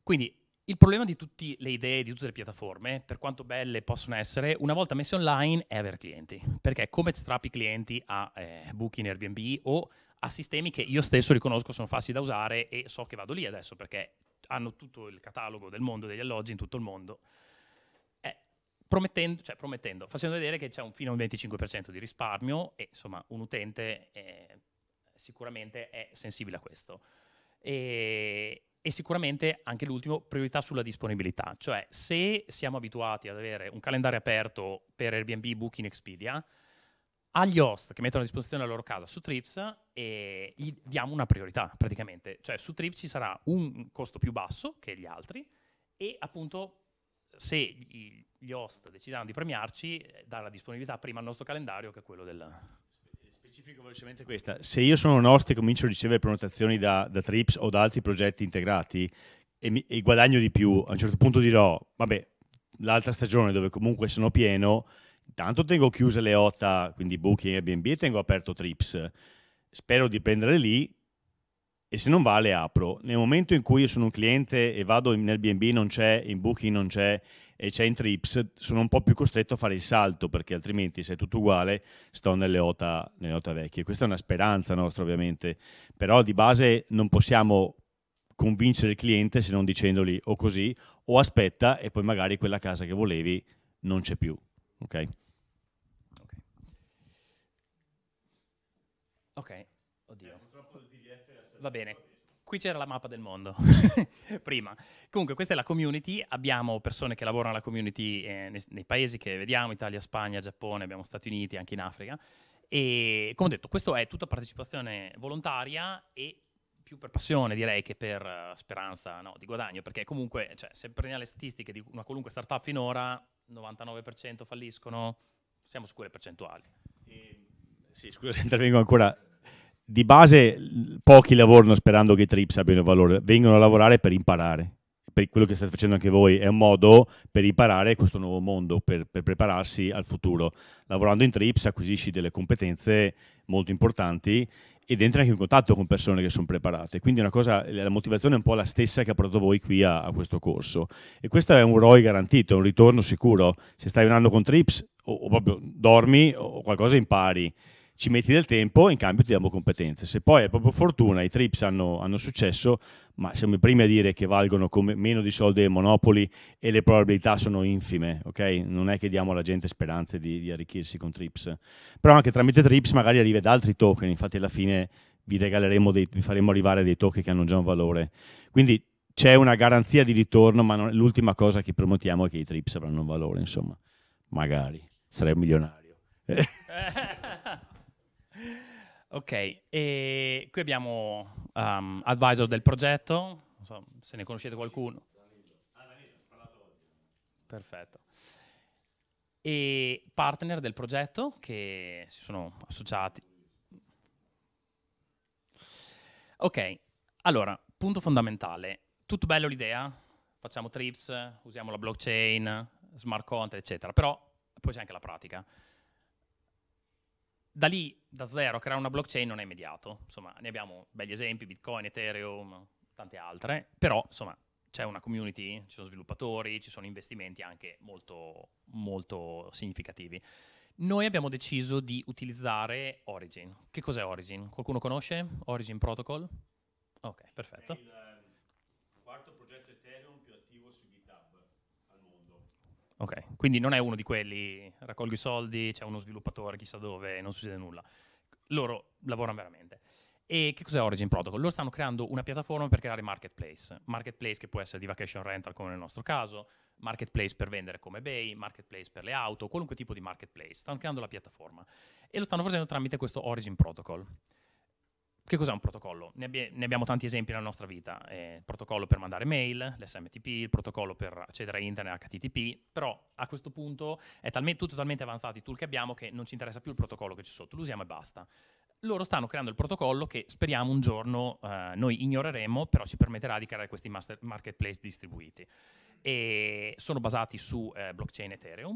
[SPEAKER 2] Quindi il problema di tutte le idee, di tutte le piattaforme, per quanto belle possono essere, una volta messe online è avere clienti, perché come strappi clienti a eh, Booking, Airbnb o a sistemi che io stesso riconosco sono facili da usare e so che vado lì adesso perché hanno tutto il catalogo del mondo degli alloggi in tutto il mondo. Eh, promettendo, cioè promettendo, facendo vedere che c'è un, fino a un 25% di risparmio e insomma un utente eh, sicuramente è sensibile a questo. E, e sicuramente anche l'ultimo, priorità sulla disponibilità, cioè se siamo abituati ad avere un calendario aperto per Airbnb, Booking, Expedia, agli host che mettono a disposizione la loro casa su Trips e gli diamo una priorità praticamente, cioè su Trips ci sarà un costo più basso che gli altri e appunto se gli host decideranno di premiarci, eh, dà la disponibilità prima al nostro calendario che è quello del, Specifico velocemente questa, se io
[SPEAKER 1] sono un host e comincio a ricevere prenotazioni da, da Trips o da altri progetti integrati e, mi, e guadagno di più, a un certo punto dirò, vabbè, l'altra stagione dove comunque sono pieno, intanto tengo chiuse le OTA, quindi Booking e Airbnb, e tengo aperto Trips. Spero di prendere lì e se non va le apro. Nel momento in cui io sono un cliente e vado in Airbnb non c'è, in Booking non c'è e c'è in trips, sono un po' più costretto a fare il salto perché altrimenti se è tutto uguale sto nelle OTA, nelle OTA vecchie. Questa è una speranza nostra ovviamente, però di base non possiamo convincere il cliente se non dicendogli o così o aspetta e poi magari quella casa che volevi non c'è più. Ok? Ok.
[SPEAKER 2] okay. Oddio. Eh, Va bene qui c'era la mappa del mondo prima. Comunque, questa è la community. Abbiamo persone che lavorano alla community eh, nei, nei, paesi che vediamo: Italia, Spagna, Giappone, abbiamo Stati Uniti, anche in Africa. E come ho detto, questo è tutta partecipazione volontaria e più per passione direi che per uh, speranza no, di guadagno, perché comunque cioè, se prendiamo le statistiche di una qualunque startup finora, 99% falliscono, siamo su quelle percentuali. E, ehm, sì,
[SPEAKER 1] scusa se intervengo ancora di base pochi lavorano sperando che i trips abbiano valore, vengono a lavorare per imparare. Per quello che state facendo anche voi è un modo per imparare questo nuovo mondo, per, per prepararsi al futuro. Lavorando in trips acquisisci delle competenze molto importanti ed entri anche in contatto con persone che sono preparate. Quindi cosa, la motivazione è un po' la stessa che ha portato voi qui a, a, questo corso. E questo è un ROI garantito, è un ritorno sicuro. Se stai un anno con Trips o, o proprio dormi o qualcosa impari ci metti del tempo, in cambio ti diamo competenze. Se poi è proprio fortuna, i trips hanno, hanno successo, ma siamo i primi a dire che valgono come meno di soldi dei monopoli e le probabilità sono infime, ok? Non è che diamo alla gente speranze di, di arricchirsi con trips. Però anche tramite trips magari arriva ad altri token, infatti alla fine vi regaleremo, dei, vi faremo arrivare dei token che hanno già un valore. Quindi c'è una garanzia di ritorno, ma non, l'ultima cosa che promettiamo è che i trips avranno un valore,
[SPEAKER 2] insomma. Magari, sarei un milionario. Eh. Ok, e qui abbiamo um, advisor del progetto, non so se ne conoscete qualcuno. Perfetto. E partner del progetto che si sono associati. Ok, allora, punto fondamentale. Tutto bello l'idea, facciamo trips, usiamo la blockchain, smart contract, eccetera, però poi c'è anche la pratica da lì, da zero, creare una blockchain non è immediato. Insomma, ne abbiamo begli esempi, Bitcoin, Ethereum, tante altre, però insomma c'è una community, ci sono sviluppatori, ci sono investimenti anche molto, molto significativi. Noi abbiamo deciso di utilizzare Origin. Che cos'è Origin? Qualcuno conosce Origin Protocol? Ok, perfetto. Ok, quindi non è uno di quelli, raccolgo i soldi, c'è uno sviluppatore chissà dove, non succede nulla. Loro lavorano veramente. E che cos'è Origin Protocol? Loro stanno creando una piattaforma per creare marketplace. Marketplace che può essere di vacation rental come nel nostro caso, marketplace per vendere come eBay, marketplace per le auto, qualunque tipo di marketplace. Stanno creando la piattaforma. E lo stanno facendo tramite questo Origin Protocol. Che cos'è un protocollo? Ne, abbia, ne, abbiamo tanti esempi nella nostra vita. Eh, il protocollo per mandare mail, l'SMTP, il protocollo per accedere a internet HTTP, però a questo punto è talmente, tutto talmente avanzato i tool che abbiamo che non ci interessa più il protocollo che c'è sotto, lo usiamo e basta. Loro stanno creando il protocollo che speriamo un giorno eh, noi ignoreremo, però ci permetterà di creare questi master, marketplace distribuiti. E sono basati su eh, blockchain Ethereum,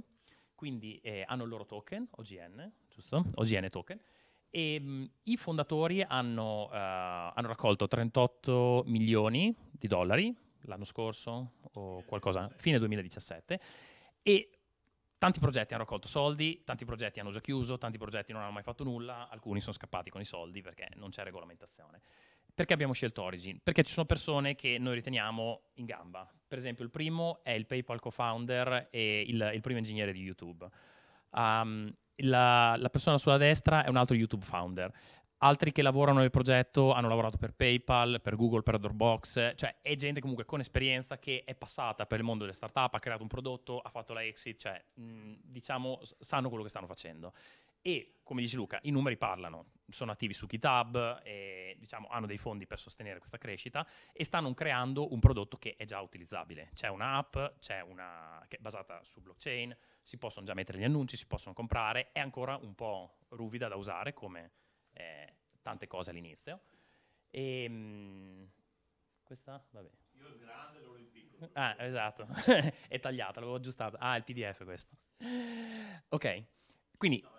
[SPEAKER 2] quindi eh, hanno il loro token, OGN, giusto? OGN token e, ehm, I fondatori hanno, eh, hanno, raccolto 38 milioni di dollari l'anno scorso o qualcosa, fine 2017, e tanti progetti hanno raccolto soldi, tanti progetti hanno già chiuso, tanti progetti non hanno mai fatto nulla, alcuni sono scappati con i soldi perché non c'è regolamentazione. Perché abbiamo scelto Origin? Perché ci sono persone che noi riteniamo in gamba. Per esempio il primo è il PayPal co-founder e il, il primo ingegnere di YouTube. Um, la, la persona sulla destra è un altro YouTube founder altri che lavorano nel progetto hanno lavorato per PayPal, per Google, per Dropbox, cioè è gente comunque con esperienza che è passata per il mondo delle startup, ha creato un prodotto, ha fatto la exit, cioè mh, mm, diciamo sanno quello che stanno facendo e come dice Luca, i numeri parlano, sono attivi su GitHub, e, diciamo, hanno dei fondi per sostenere questa crescita e stanno creando un prodotto che è già utilizzabile. C'è un'app, c'è una che è basata su blockchain, si possono già mettere gli annunci, si possono comprare, è ancora un po' ruvida da usare come eh, tante cose all'inizio. E, ehm, mh, questa? Vabbè. Io il grande, loro il piccolo. Ah, esatto, è tagliata, l'avevo aggiustata. Ah, il PDF questo. Ok, quindi... No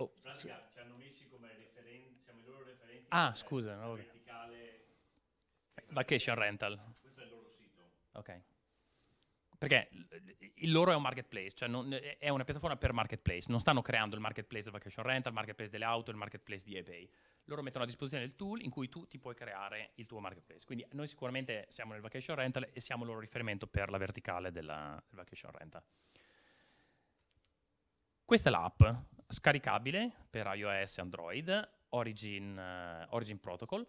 [SPEAKER 2] Oh, sì.
[SPEAKER 1] ci hanno messi come referenti, siamo i loro referenti. Ah, scusa. No.
[SPEAKER 2] Verticale. Vacation Rental. Questo
[SPEAKER 1] è il loro sito.
[SPEAKER 2] Ok. Perché il loro è un marketplace, cioè non, è una piattaforma per marketplace. Non stanno creando il marketplace del vacation rental, il marketplace delle auto, il marketplace di eBay. Loro mettono a disposizione il tool in cui tu ti puoi creare il tuo marketplace. Quindi noi sicuramente siamo nel vacation rental e siamo il loro riferimento per la verticale della, del vacation rental. Questa è l'app scaricabile per iOS e Android, Origin, uh, Origin Protocol.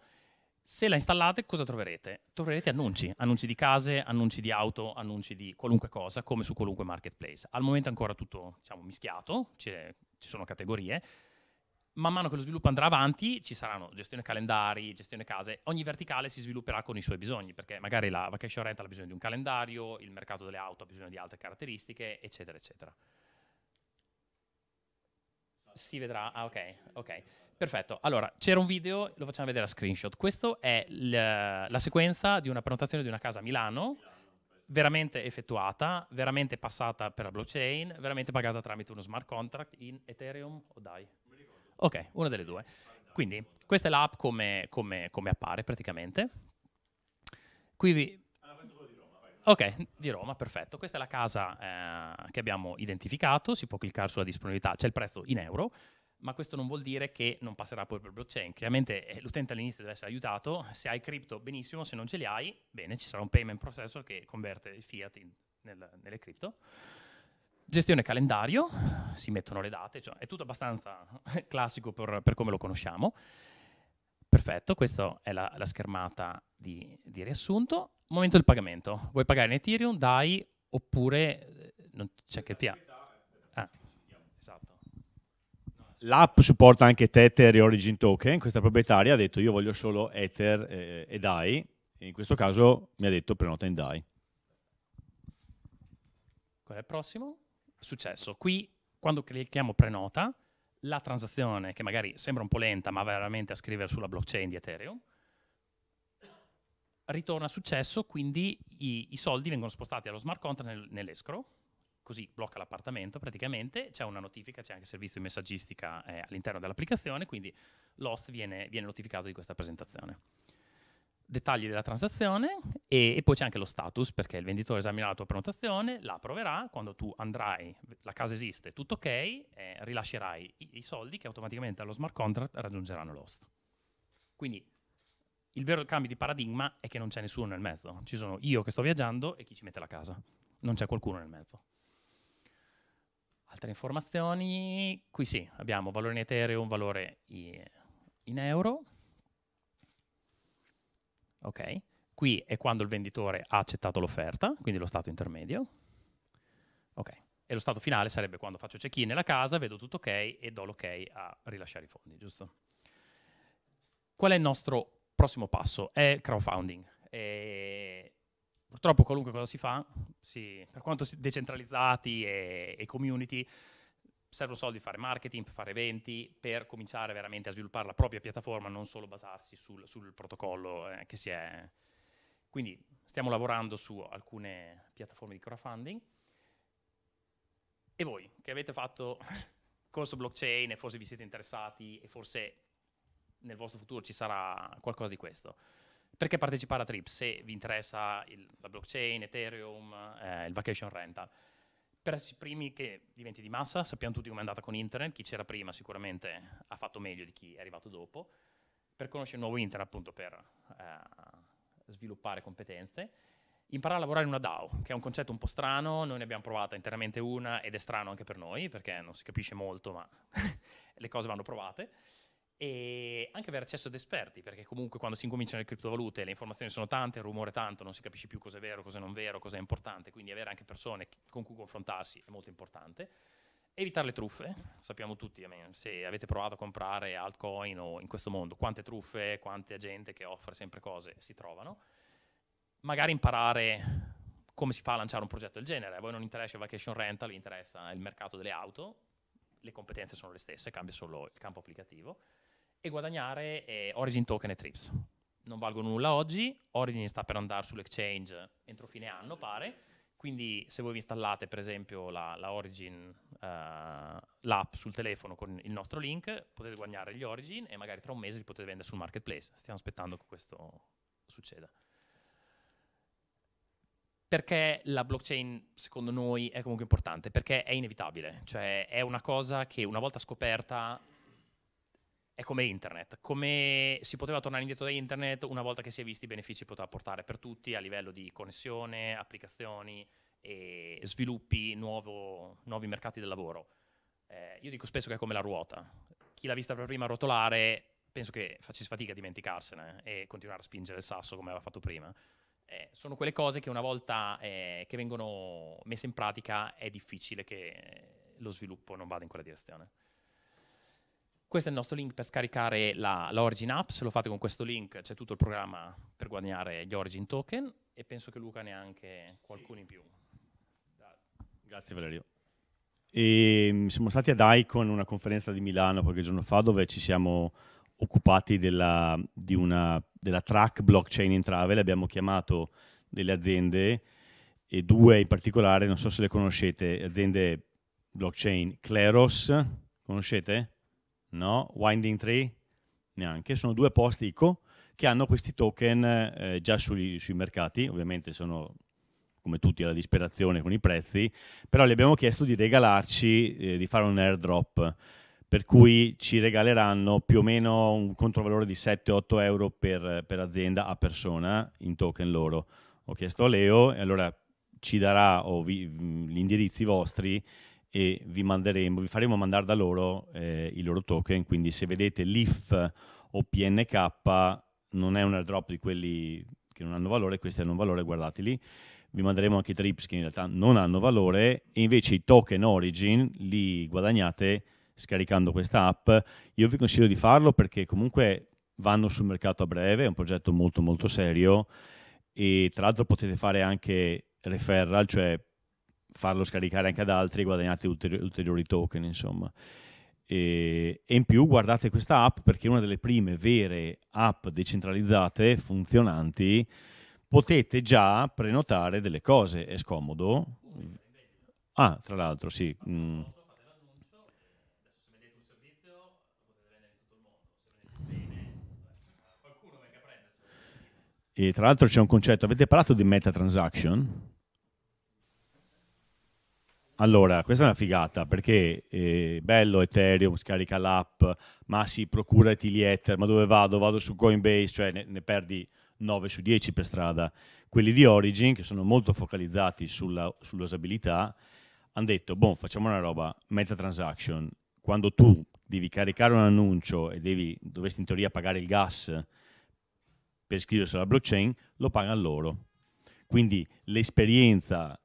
[SPEAKER 2] Se la installate, cosa troverete? Troverete annunci, annunci di case, annunci di auto, annunci di qualunque cosa, come su qualunque marketplace. Al momento è ancora tutto diciamo, mischiato, ci sono categorie. Man mano che lo sviluppo andrà avanti, ci saranno gestione calendari, gestione case, ogni verticale si svilupperà con i suoi bisogni, perché magari la vacation rental ha bisogno di un calendario, il mercato delle auto ha bisogno di altre caratteristiche, eccetera, eccetera. Si vedrà, ah ok, ok. Perfetto, allora c'era un video, lo facciamo vedere a screenshot. Questa è la sequenza di una prenotazione di una casa a Milano, veramente effettuata, veramente passata per la blockchain, veramente pagata tramite uno smart contract in Ethereum o oh, DAI? Ok, una delle due. Quindi questa è l'app come, come, come appare praticamente. Qui vi Ok, di Roma, perfetto. Questa è la casa eh, che abbiamo identificato, si può cliccare sulla disponibilità, c'è il prezzo in euro, ma questo non vuol dire che non passerà poi per blockchain. Chiaramente eh, l'utente all'inizio deve essere aiutato, se hai cripto benissimo, se non ce li hai, bene, ci sarà un payment processor che converte il fiat in, nel, nelle cripto. Gestione calendario, si mettono le date, cioè è tutto abbastanza classico per, per come lo conosciamo. Perfetto, questa è la, la schermata di, di riassunto momento del pagamento. Vuoi pagare in Ethereum, DAI oppure eh, non c'è che fiat? Ah, esatto.
[SPEAKER 1] L'app supporta anche Tether e Origin Token. Questa proprietaria
[SPEAKER 2] ha detto io voglio solo Ether eh,
[SPEAKER 1] e DAI. E in questo caso mi ha detto prenota in DAI.
[SPEAKER 2] Qual è il prossimo? Successo. Qui quando clicchiamo prenota, la transazione che magari sembra un po' lenta ma va veramente a scrivere sulla blockchain di Ethereum ritorna successo, quindi i, i, soldi vengono spostati allo smart contract nel, nell'escrow, così blocca l'appartamento praticamente, c'è una notifica, c'è anche servizio di messaggistica eh, all'interno dell'applicazione, quindi l'host viene, viene, notificato di questa presentazione. Dettagli della transazione e, e, poi c'è anche lo status, perché il venditore esaminerà la tua prenotazione, la approverà, quando tu andrai, la casa esiste, tutto ok, eh, rilascerai i, i soldi che automaticamente allo smart contract raggiungeranno l'host. Quindi il vero cambio di paradigma è che non c'è nessuno nel mezzo. Ci sono io che sto viaggiando e chi ci mette la casa. Non c'è qualcuno nel mezzo. Altre informazioni, qui sì, abbiamo valore in Ethereum, valore in euro. Ok, qui è quando il venditore ha accettato l'offerta, quindi lo stato intermedio. Ok, e lo stato finale sarebbe quando faccio check-in nella casa, vedo tutto ok e do l'ok a rilasciare i fondi, giusto? Qual è il nostro prossimo passo è il crowdfunding. E purtroppo qualunque cosa si fa, si, per quanto decentralizzati e, e community, servono soldi per fare marketing, per fare eventi, per cominciare veramente a sviluppare la propria piattaforma, non solo basarsi sul, sul protocollo eh, che si è... Quindi stiamo lavorando su alcune piattaforme di crowdfunding. E voi che avete fatto corso blockchain e forse vi siete interessati e forse nel vostro futuro ci sarà qualcosa di questo. Perché partecipare a Trip se vi interessa il, la blockchain, Ethereum, eh, il vacation rental? Per essere primi che diventi di massa, sappiamo tutti com'è andata con internet, chi c'era prima sicuramente ha fatto meglio di chi è arrivato dopo. Per conoscere il nuovo internet, appunto, per eh, sviluppare competenze. Imparare a lavorare in una DAO, che è un concetto un po' strano, noi ne abbiamo provata interamente una ed è strano anche per noi, perché non si capisce molto, ma le cose vanno provate e anche avere accesso ad esperti, perché comunque quando si incominciano le criptovalute le informazioni sono tante, il rumore tanto, non si capisce più cosa è vero, cosa è non vero, cosa è importante, quindi avere anche persone con cui confrontarsi è molto importante. Evitare le truffe, sappiamo tutti, se avete provato a comprare altcoin o in questo mondo, quante truffe, quante gente che offre sempre cose si trovano. Magari imparare come si fa a lanciare un progetto del genere, a voi non interessa il vacation rental, vi interessa il mercato delle auto, le competenze sono le stesse, cambia solo il campo applicativo e guadagnare eh, Origin Token e Trips. Non valgono nulla oggi, Origin sta per andare sull'exchange entro fine anno, pare, quindi se voi vi installate per esempio la, la Origin, eh, l'app sul telefono con il nostro link, potete guadagnare gli Origin e magari tra un mese li potete vendere sul marketplace. Stiamo aspettando che questo succeda. Perché la blockchain, secondo noi, è comunque importante? Perché è inevitabile, cioè è una cosa che una volta scoperta è come internet, come si poteva tornare indietro da internet una volta che si è visti i benefici che poteva portare per tutti a livello di connessione, applicazioni e sviluppi, nuovo, nuovi mercati del lavoro. Eh, io dico spesso che è come la ruota, chi l'ha vista per prima rotolare penso che facesse fatica a dimenticarsene e continuare a spingere il sasso come aveva fatto prima. Eh, sono quelle cose che una volta eh, che vengono messe in pratica è difficile che lo sviluppo non vada in quella direzione. Questo è il nostro link per scaricare la, la Origin App, se lo fate con questo link c'è tutto il programma per guadagnare gli Origin Token e penso che Luca ne ha anche qualcuno sì. in più. Grazie Valerio.
[SPEAKER 1] E mm, siamo stati ad ICON, una conferenza di Milano qualche giorno fa, dove ci siamo occupati della, una, della track blockchain in travel. Abbiamo chiamato delle aziende, e due in particolare, non so se le conoscete, aziende blockchain, Kleros, conoscete? no? Winding Tree, neanche, sono due posti ICO che hanno questi token eh, già sui, sui mercati, ovviamente sono come tutti alla disperazione con i prezzi, però gli abbiamo chiesto di regalarci, eh, di fare un airdrop, per cui ci regaleranno più o meno un controvalore di 7-8 euro per, per, azienda a persona in token loro. Ho chiesto a Leo e allora ci darà vi, gli indirizzi vostri e vi, manderemo, vi faremo mandare da loro eh, i loro token, quindi se vedete l'IF o PNK non è un airdrop di quelli che non hanno valore, questi hanno un valore, guardateli. Vi manderemo anche i trips che in realtà non hanno valore e invece i token origin li guadagnate scaricando questa app. Io vi consiglio di farlo perché comunque vanno sul mercato a breve, è un progetto molto molto serio e tra l'altro potete fare anche referral, cioè farlo scaricare anche ad altri e guadagnate ulteri- ulteriori token, insomma. E, e in più guardate questa app perché è una delle prime vere app decentralizzate funzionanti. Potete già prenotare delle cose, è scomodo. Ah, tra l'altro, sì. Mm. E tra l'altro c'è un concetto, avete parlato di meta transaction? Allora, questa è una figata perché è eh, bello Ethereum, scarica l'app, ma si procura Ether, ma dove vado? Vado su Coinbase, cioè ne, ne, perdi 9 su 10 per strada. Quelli di Origin, che sono molto focalizzati sulla, sull'usabilità, hanno detto, boh, facciamo una roba, meta-transaction. Quando tu devi caricare un annuncio e devi, dovresti in teoria pagare il gas per iscriversi alla blockchain, lo pagano loro. Quindi l'esperienza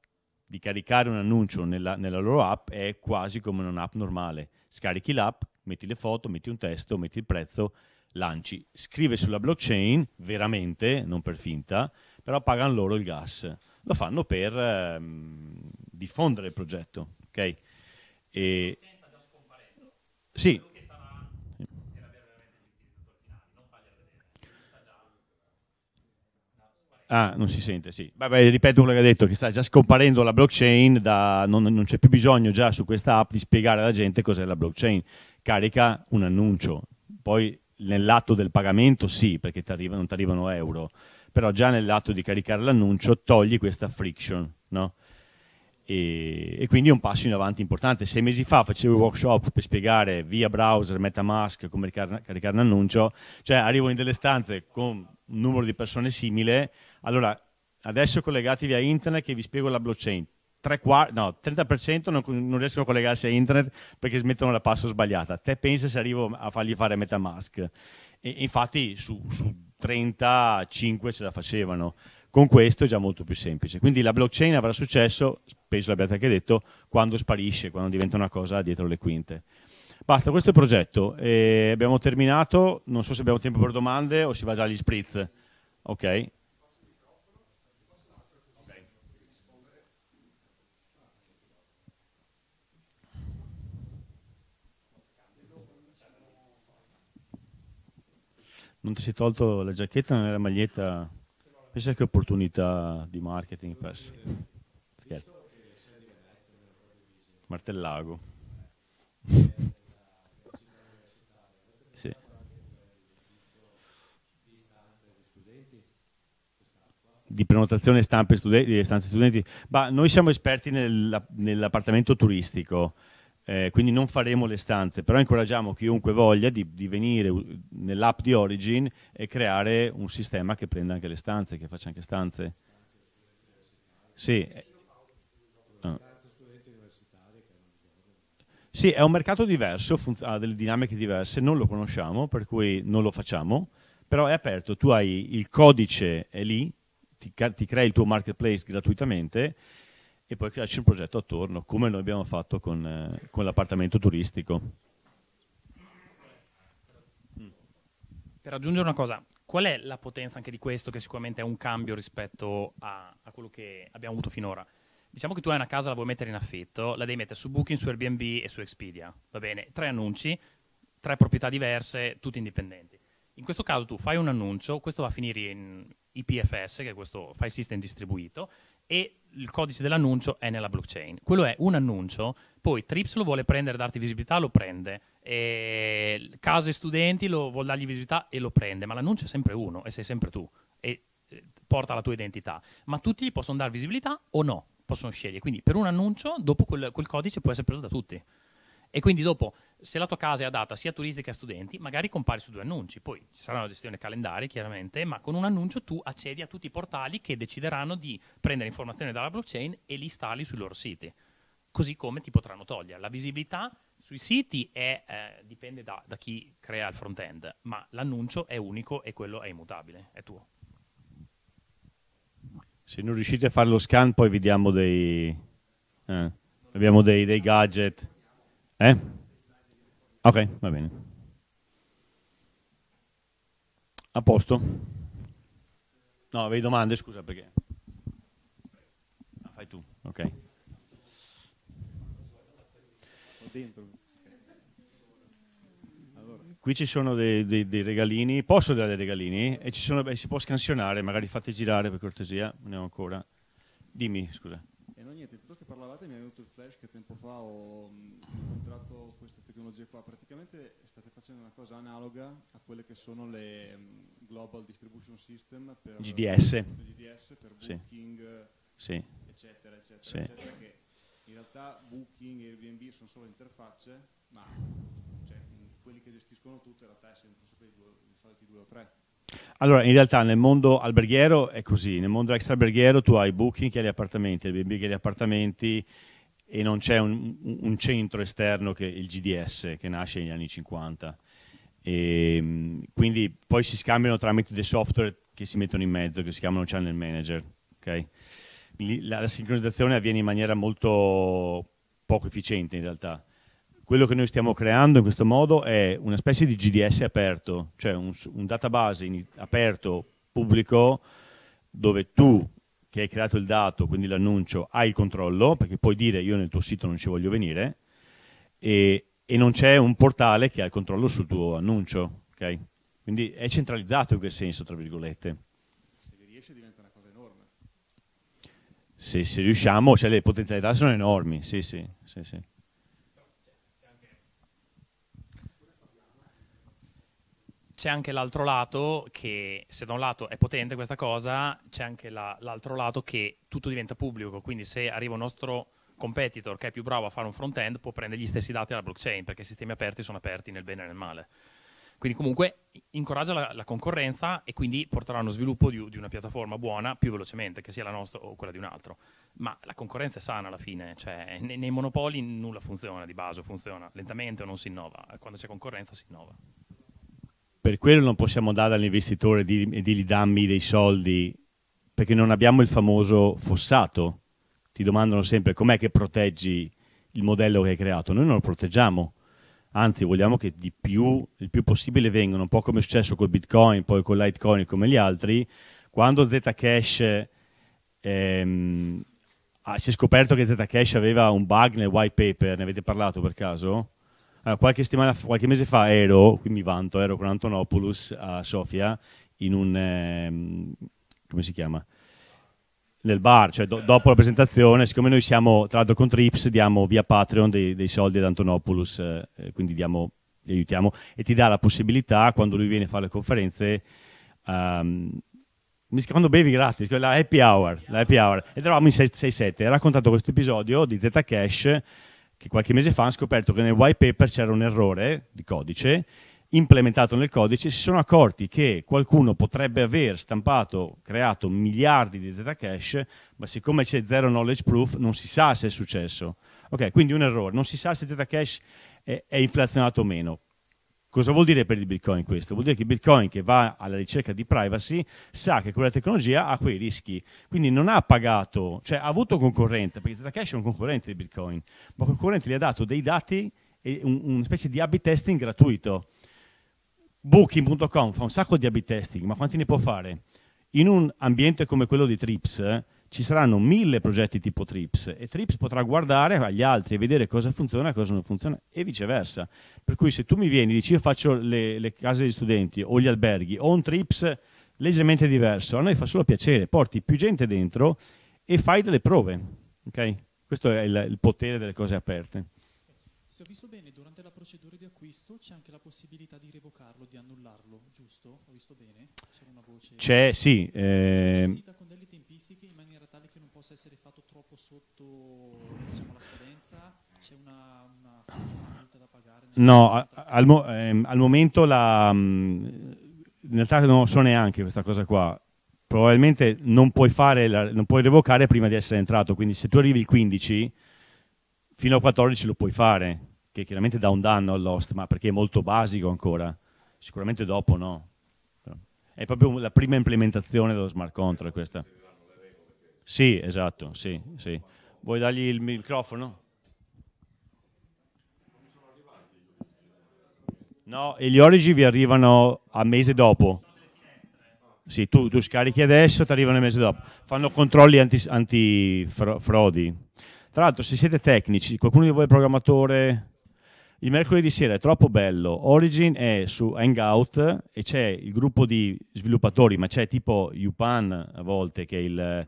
[SPEAKER 1] di caricare un annuncio nella, nella loro app è quasi come un'app normale. Scarichi l'app, metti le foto, metti un testo, metti il prezzo, lanci. Scrive sulla blockchain, veramente, non per finta, però pagano loro il gas. Lo fanno per ehm, diffondere il progetto, ok? E... Sì, Ah, non si sente, sì. Vabbè, ripeto quello che ha detto, che sta già scomparendo la blockchain, da, non, non c'è più bisogno già su questa app di spiegare alla gente cos'è la blockchain. Carica un annuncio, poi nell'atto del pagamento sì, perché t'arriva, non ti arrivano euro, però già nell'atto di caricare l'annuncio togli questa friction, no? E, e, quindi è un passo in avanti importante. Sei mesi fa facevo un workshop per spiegare via browser, Metamask, come caricare, caricare un annuncio, cioè arrivo in delle stanze con un numero di persone simile allora, adesso collegatevi a internet che vi spiego la blockchain. Quart- no, 30% non, non, riescono a collegarsi a internet perché smettono la passo sbagliata. Te pensa se arrivo a fargli fare Metamask. E, infatti su, su 35 ce la facevano. Con questo è già molto più semplice. Quindi la blockchain avrà successo, penso l'abbiate anche detto, quando sparisce, quando diventa una cosa dietro le quinte. Basta, questo è il progetto. E eh, abbiamo terminato, non so se abbiamo tempo per domande o si va già agli spritz. Ok, Non ti sei tolto la giacchetta non è la maglietta? Pensa che opportunità di marketing persa. Scherzo. Martellago. sì. Di prenotazione stampe studen- stanze studenti, ma noi siamo esperti nell'appartamento turistico eh, quindi non faremo le stanze, però incoraggiamo chiunque voglia di, di venire nell'app di Origin e creare un sistema che prenda anche le stanze, che faccia anche stanze. Sì. Eh. Sì, è un mercato diverso, ha delle dinamiche diverse, non lo conosciamo, per cui non lo facciamo, però è aperto, tu hai il codice, è lì, ti, ti crei il tuo marketplace gratuitamente e poi crearci un progetto attorno, come noi abbiamo fatto con, eh, con l'appartamento turistico.
[SPEAKER 2] Mm. Per aggiungere una cosa, qual è la potenza anche di questo, che sicuramente è un cambio rispetto a, a quello che abbiamo avuto finora? Diciamo che tu hai una casa, la vuoi mettere in affitto, la devi mettere su Booking, su Airbnb e su Expedia, va bene? Tre annunci, tre proprietà diverse, tutti indipendenti. In questo caso tu fai un annuncio, questo va a finire in IPFS, che è questo file system distribuito, e il codice dell'annuncio è nella blockchain. Quello è un annuncio, poi Trips lo vuole prendere, darti visibilità, lo prende, e case studenti lo vuol dargli visibilità e lo prende, ma l'annuncio è sempre uno e sei sempre tu e eh, porta la tua identità. Ma tutti gli possono dare visibilità o no, possono scegliere. Quindi per un annuncio, dopo quel, quel codice può essere preso da tutti. E quindi dopo, se la tua casa è adatta sia a turisti che a studenti, magari compari su due annunci. Poi ci sarà una gestione calendari, chiaramente, ma con un annuncio tu accedi a tutti i portali che decideranno di prendere informazioni dalla blockchain e li installi sui loro siti. Così come ti potranno togliere. La visibilità sui siti è, eh, dipende da, da chi crea il front-end, ma l'annuncio è unico e quello è immutabile, è tuo.
[SPEAKER 1] Se non riuscite a fare lo scan, poi vi diamo dei. Eh, abbiamo dei, dei gadget. Eh? Ok, va bene. A posto? No, avevi domande, scusa perché. Ah, fai tu, ok. Qui ci sono dei, dei, dei regalini, posso dare dei regalini? E sono, beh, si può scansionare, magari fate girare per cortesia, ne ho ancora. Dimmi, scusa. E no niente, tutto che parlavate mi è venuto il flash che tempo fa ho mm, incontrato queste tecnologie qua, praticamente state facendo una cosa analoga a quelle che sono le mm, Global Distribution System per GDS, GDS per Booking, sì. eccetera, eccetera, sì. eccetera, che in realtà Booking e Airbnb sono solo interfacce, ma cioè, quelli che gestiscono tutto in realtà sono sempre i, due, i soliti due o tre. Allora, in realtà nel mondo alberghiero è così, nel mondo extra alberghiero tu hai Booking che ha gli appartamenti, Airbnb che ha gli appartamenti, e non c'è un, un, centro esterno che il GDS che nasce negli anni 50. E, ehm, quindi poi si scambiano tramite dei software che si mettono in mezzo, che si chiamano channel manager. Okay? La, la, sincronizzazione avviene in maniera molto poco efficiente in realtà. Quello che noi stiamo creando in questo modo è una specie di GDS aperto, cioè un, un database in, aperto, pubblico, dove tu che hai creato il dato, quindi l'annuncio, hai il controllo, perché puoi dire io nel tuo sito non ci voglio venire, e, e non c'è un portale che ha il controllo sul tuo annuncio, ok? Quindi è centralizzato in quel senso, tra virgolette.
[SPEAKER 2] Se riesce diventa una cosa enorme.
[SPEAKER 1] Se, se riusciamo, cioè le potenzialità sono enormi, sì, sì, sì, sì.
[SPEAKER 2] c'è anche l'altro lato che, se da un lato è potente questa cosa, c'è anche la, l'altro lato che tutto diventa pubblico, quindi se arriva un nostro competitor che è più bravo a fare un front-end può prendere gli stessi dati alla blockchain, perché i sistemi aperti sono aperti nel bene e nel male. Quindi comunque incoraggia la, la concorrenza e quindi porterà uno sviluppo di, di, una piattaforma buona più velocemente, che sia la nostra o quella di un altro. Ma la concorrenza è sana alla fine, cioè nei, nei monopoli nulla funziona di base, funziona lentamente o non si innova, quando c'è concorrenza si innova.
[SPEAKER 1] Per quello non possiamo dare all'investitore di, di gli dammi dei soldi, perché non abbiamo il famoso fossato. Ti domandano sempre com'è che proteggi il modello che hai creato. Noi non lo proteggiamo, anzi vogliamo che di più, il più possibile vengano, un po' come è successo col Bitcoin, poi con Litecoin e come gli altri, quando Zcash ehm, ah, si è scoperto che Zcash aveva un bug nel white paper, ne avete parlato per caso? Allora, eh, qualche, qualche, mese fa ero, qui mi vanto, ero con Antonopoulos a Sofia in un... Ehm, come si chiama? nel bar, cioè do, dopo la presentazione, siccome noi siamo tra l'altro con Trips, diamo via Patreon dei, dei soldi ad Antonopoulos, eh, quindi diamo, li aiutiamo e ti dà la possibilità quando lui viene a fare le conferenze, um, quando bevi gratis, la happy hour, la happy hour. Ed eravamo in 6-7, ha raccontato questo episodio di Zcash, che qualche mese fa hanno scoperto che nel white paper c'era un errore di codice implementato nel codice, si sono accorti che qualcuno potrebbe aver stampato, creato miliardi di Zcash, ma siccome c'è zero knowledge proof non si sa se è successo. Ok, quindi un errore, non si sa se Zcash è, è inflazionato o meno. Cosa vuol dire per il Bitcoin questo? Vuol dire che il Bitcoin che va alla ricerca di privacy sa che quella tecnologia ha quei rischi, quindi non ha pagato, cioè ha avuto un concorrente, perché Zcash è un concorrente di Bitcoin, ma il concorrente gli ha dato dei dati e un, una specie di habit testing gratuito. Booking.com fa un sacco di habit testing, ma quanti ne può fare? In un ambiente come quello di Trips, eh, ci saranno mille progetti tipo TRIPS e TRIPS potrà guardare agli altri e vedere cosa funziona e cosa non funziona e viceversa. Per cui se tu mi vieni e dici io faccio le, le case degli studenti o gli alberghi o un TRIPS leggermente diverso, a noi fa solo piacere, porti più gente dentro e fai delle prove. Okay? Questo è il, il potere delle cose aperte.
[SPEAKER 2] Se ho visto bene, durante procedure di acquisto c'è anche la possibilità di revocarlo, di annullarlo, giusto? Ho visto bene? C'è una voce... C'è,
[SPEAKER 1] sì. Eh... con delle tempistiche in maniera tale che non possa essere fatto troppo sotto diciamo, la scadenza? C'è una, una, multa da pagare? No, a, al, mo ehm, al, momento la, mh, mm, in realtà non so neanche questa cosa qua. Probabilmente non puoi, fare la, non puoi revocare prima di essere entrato, quindi se tu arrivi il 15 fino al 14 lo puoi fare che chiaramente dà un danno all'host, ma perché è molto basico ancora. Sicuramente dopo no. È proprio la prima implementazione dello smart contract questa. Sì, esatto, sì, sì. Vuoi dargli il microfono? No, e gli origi vi arrivano a mese dopo. Sì, tu, tu scarichi adesso, e ti arrivano un mese dopo. Fanno controlli antifrodi. Anti Tra l'altro, se siete tecnici, qualcuno di voi è programmatore il mercoledì sera è troppo bello. Origin è su Hangout e c'è il gruppo di sviluppatori, ma c'è tipo Yupan a volte, che è il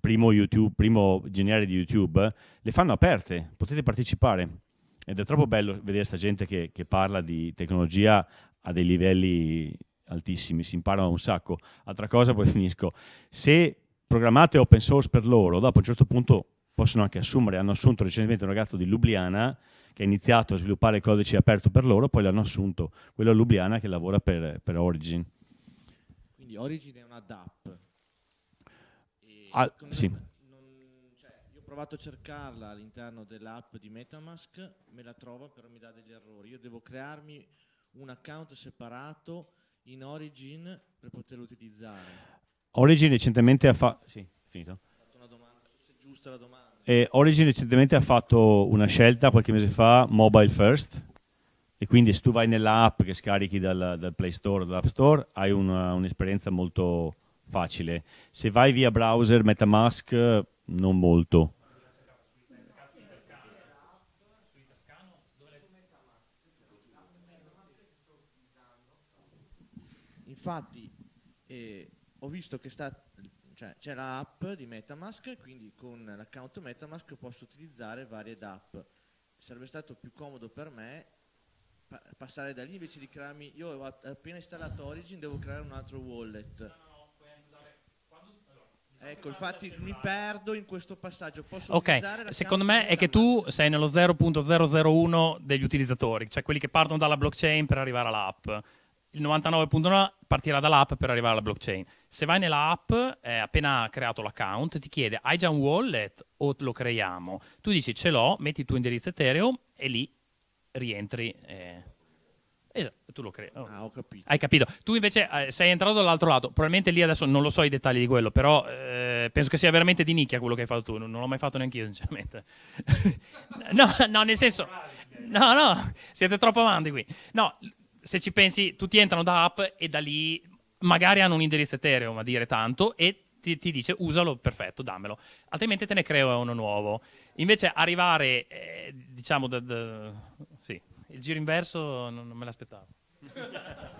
[SPEAKER 1] primo, YouTube, primo geniale di YouTube, le fanno aperte, potete partecipare. Ed è troppo bello vedere questa gente che, che parla di tecnologia a dei livelli altissimi, si imparano un sacco. Altra cosa, poi finisco. Se programmate open source per loro, dopo a un certo punto possono anche assumere, hanno assunto recentemente un ragazzo di Ljubljana che ha iniziato a sviluppare il codice aperto per loro, poi l'hanno assunto, quello a Lubiana che lavora per, per Origin. Quindi Origin è una DAP. Ah, sì. non, cioè, io ho provato a cercarla all'interno dell'app di Metamask, me la trova però mi dà degli errori. Io devo crearmi un account separato in Origin per poterlo utilizzare. Origin recentemente ha, fa- sì, finito. fatto una domanda, se è giusta la domanda eh, Origin recentemente ha fatto una scelta qualche mese fa, mobile first, e quindi se tu vai nell'app che scarichi dal, dal Play Store o dall'App Store hai una, un'esperienza molto facile. Se vai via browser, Metamask, non molto. Infatti, eh, ho visto che sta cioè c'è la app di Metamask, quindi con l'account Metamask posso utilizzare varie DApp. Sarebbe stato più comodo per me pa passare da lì invece di crearmi, io ho appena installato Origin, devo creare un altro wallet. No, no, no, puoi quando, allora, diciamo ecco, infatti mi perdo in questo passaggio. Posso ok, secondo me
[SPEAKER 2] è che tu sei nello 0.001 degli utilizzatori, cioè quelli che partono dalla blockchain per arrivare all'app il 99.9 partirà dall'app per arrivare alla blockchain. Se vai nella app, eh, appena creato l'account, ti chiede hai già un wallet o lo creiamo? Tu dici ce l'ho, metti il tuo indirizzo Ethereum e lì rientri. Eh. Esatto, tu lo crei. Oh. Ah, capito. Hai capito. Tu invece eh, sei entrato dall'altro lato. Probabilmente lì adesso non lo so i dettagli di quello, però eh, penso che sia veramente di nicchia quello che hai fatto tu. Non, non l'ho mai fatto neanche io, sinceramente. no, no, nel senso... No, no, siete troppo avanti qui. No, se ci pensi, tutti entrano da app e da lì magari hanno un indirizzo Ethereum a dire tanto e ti, ti, dice usalo, perfetto, dammelo, altrimenti te ne creo uno nuovo. Invece arrivare, eh, diciamo, da, da, sì, il giro inverso non, non me l'aspettavo.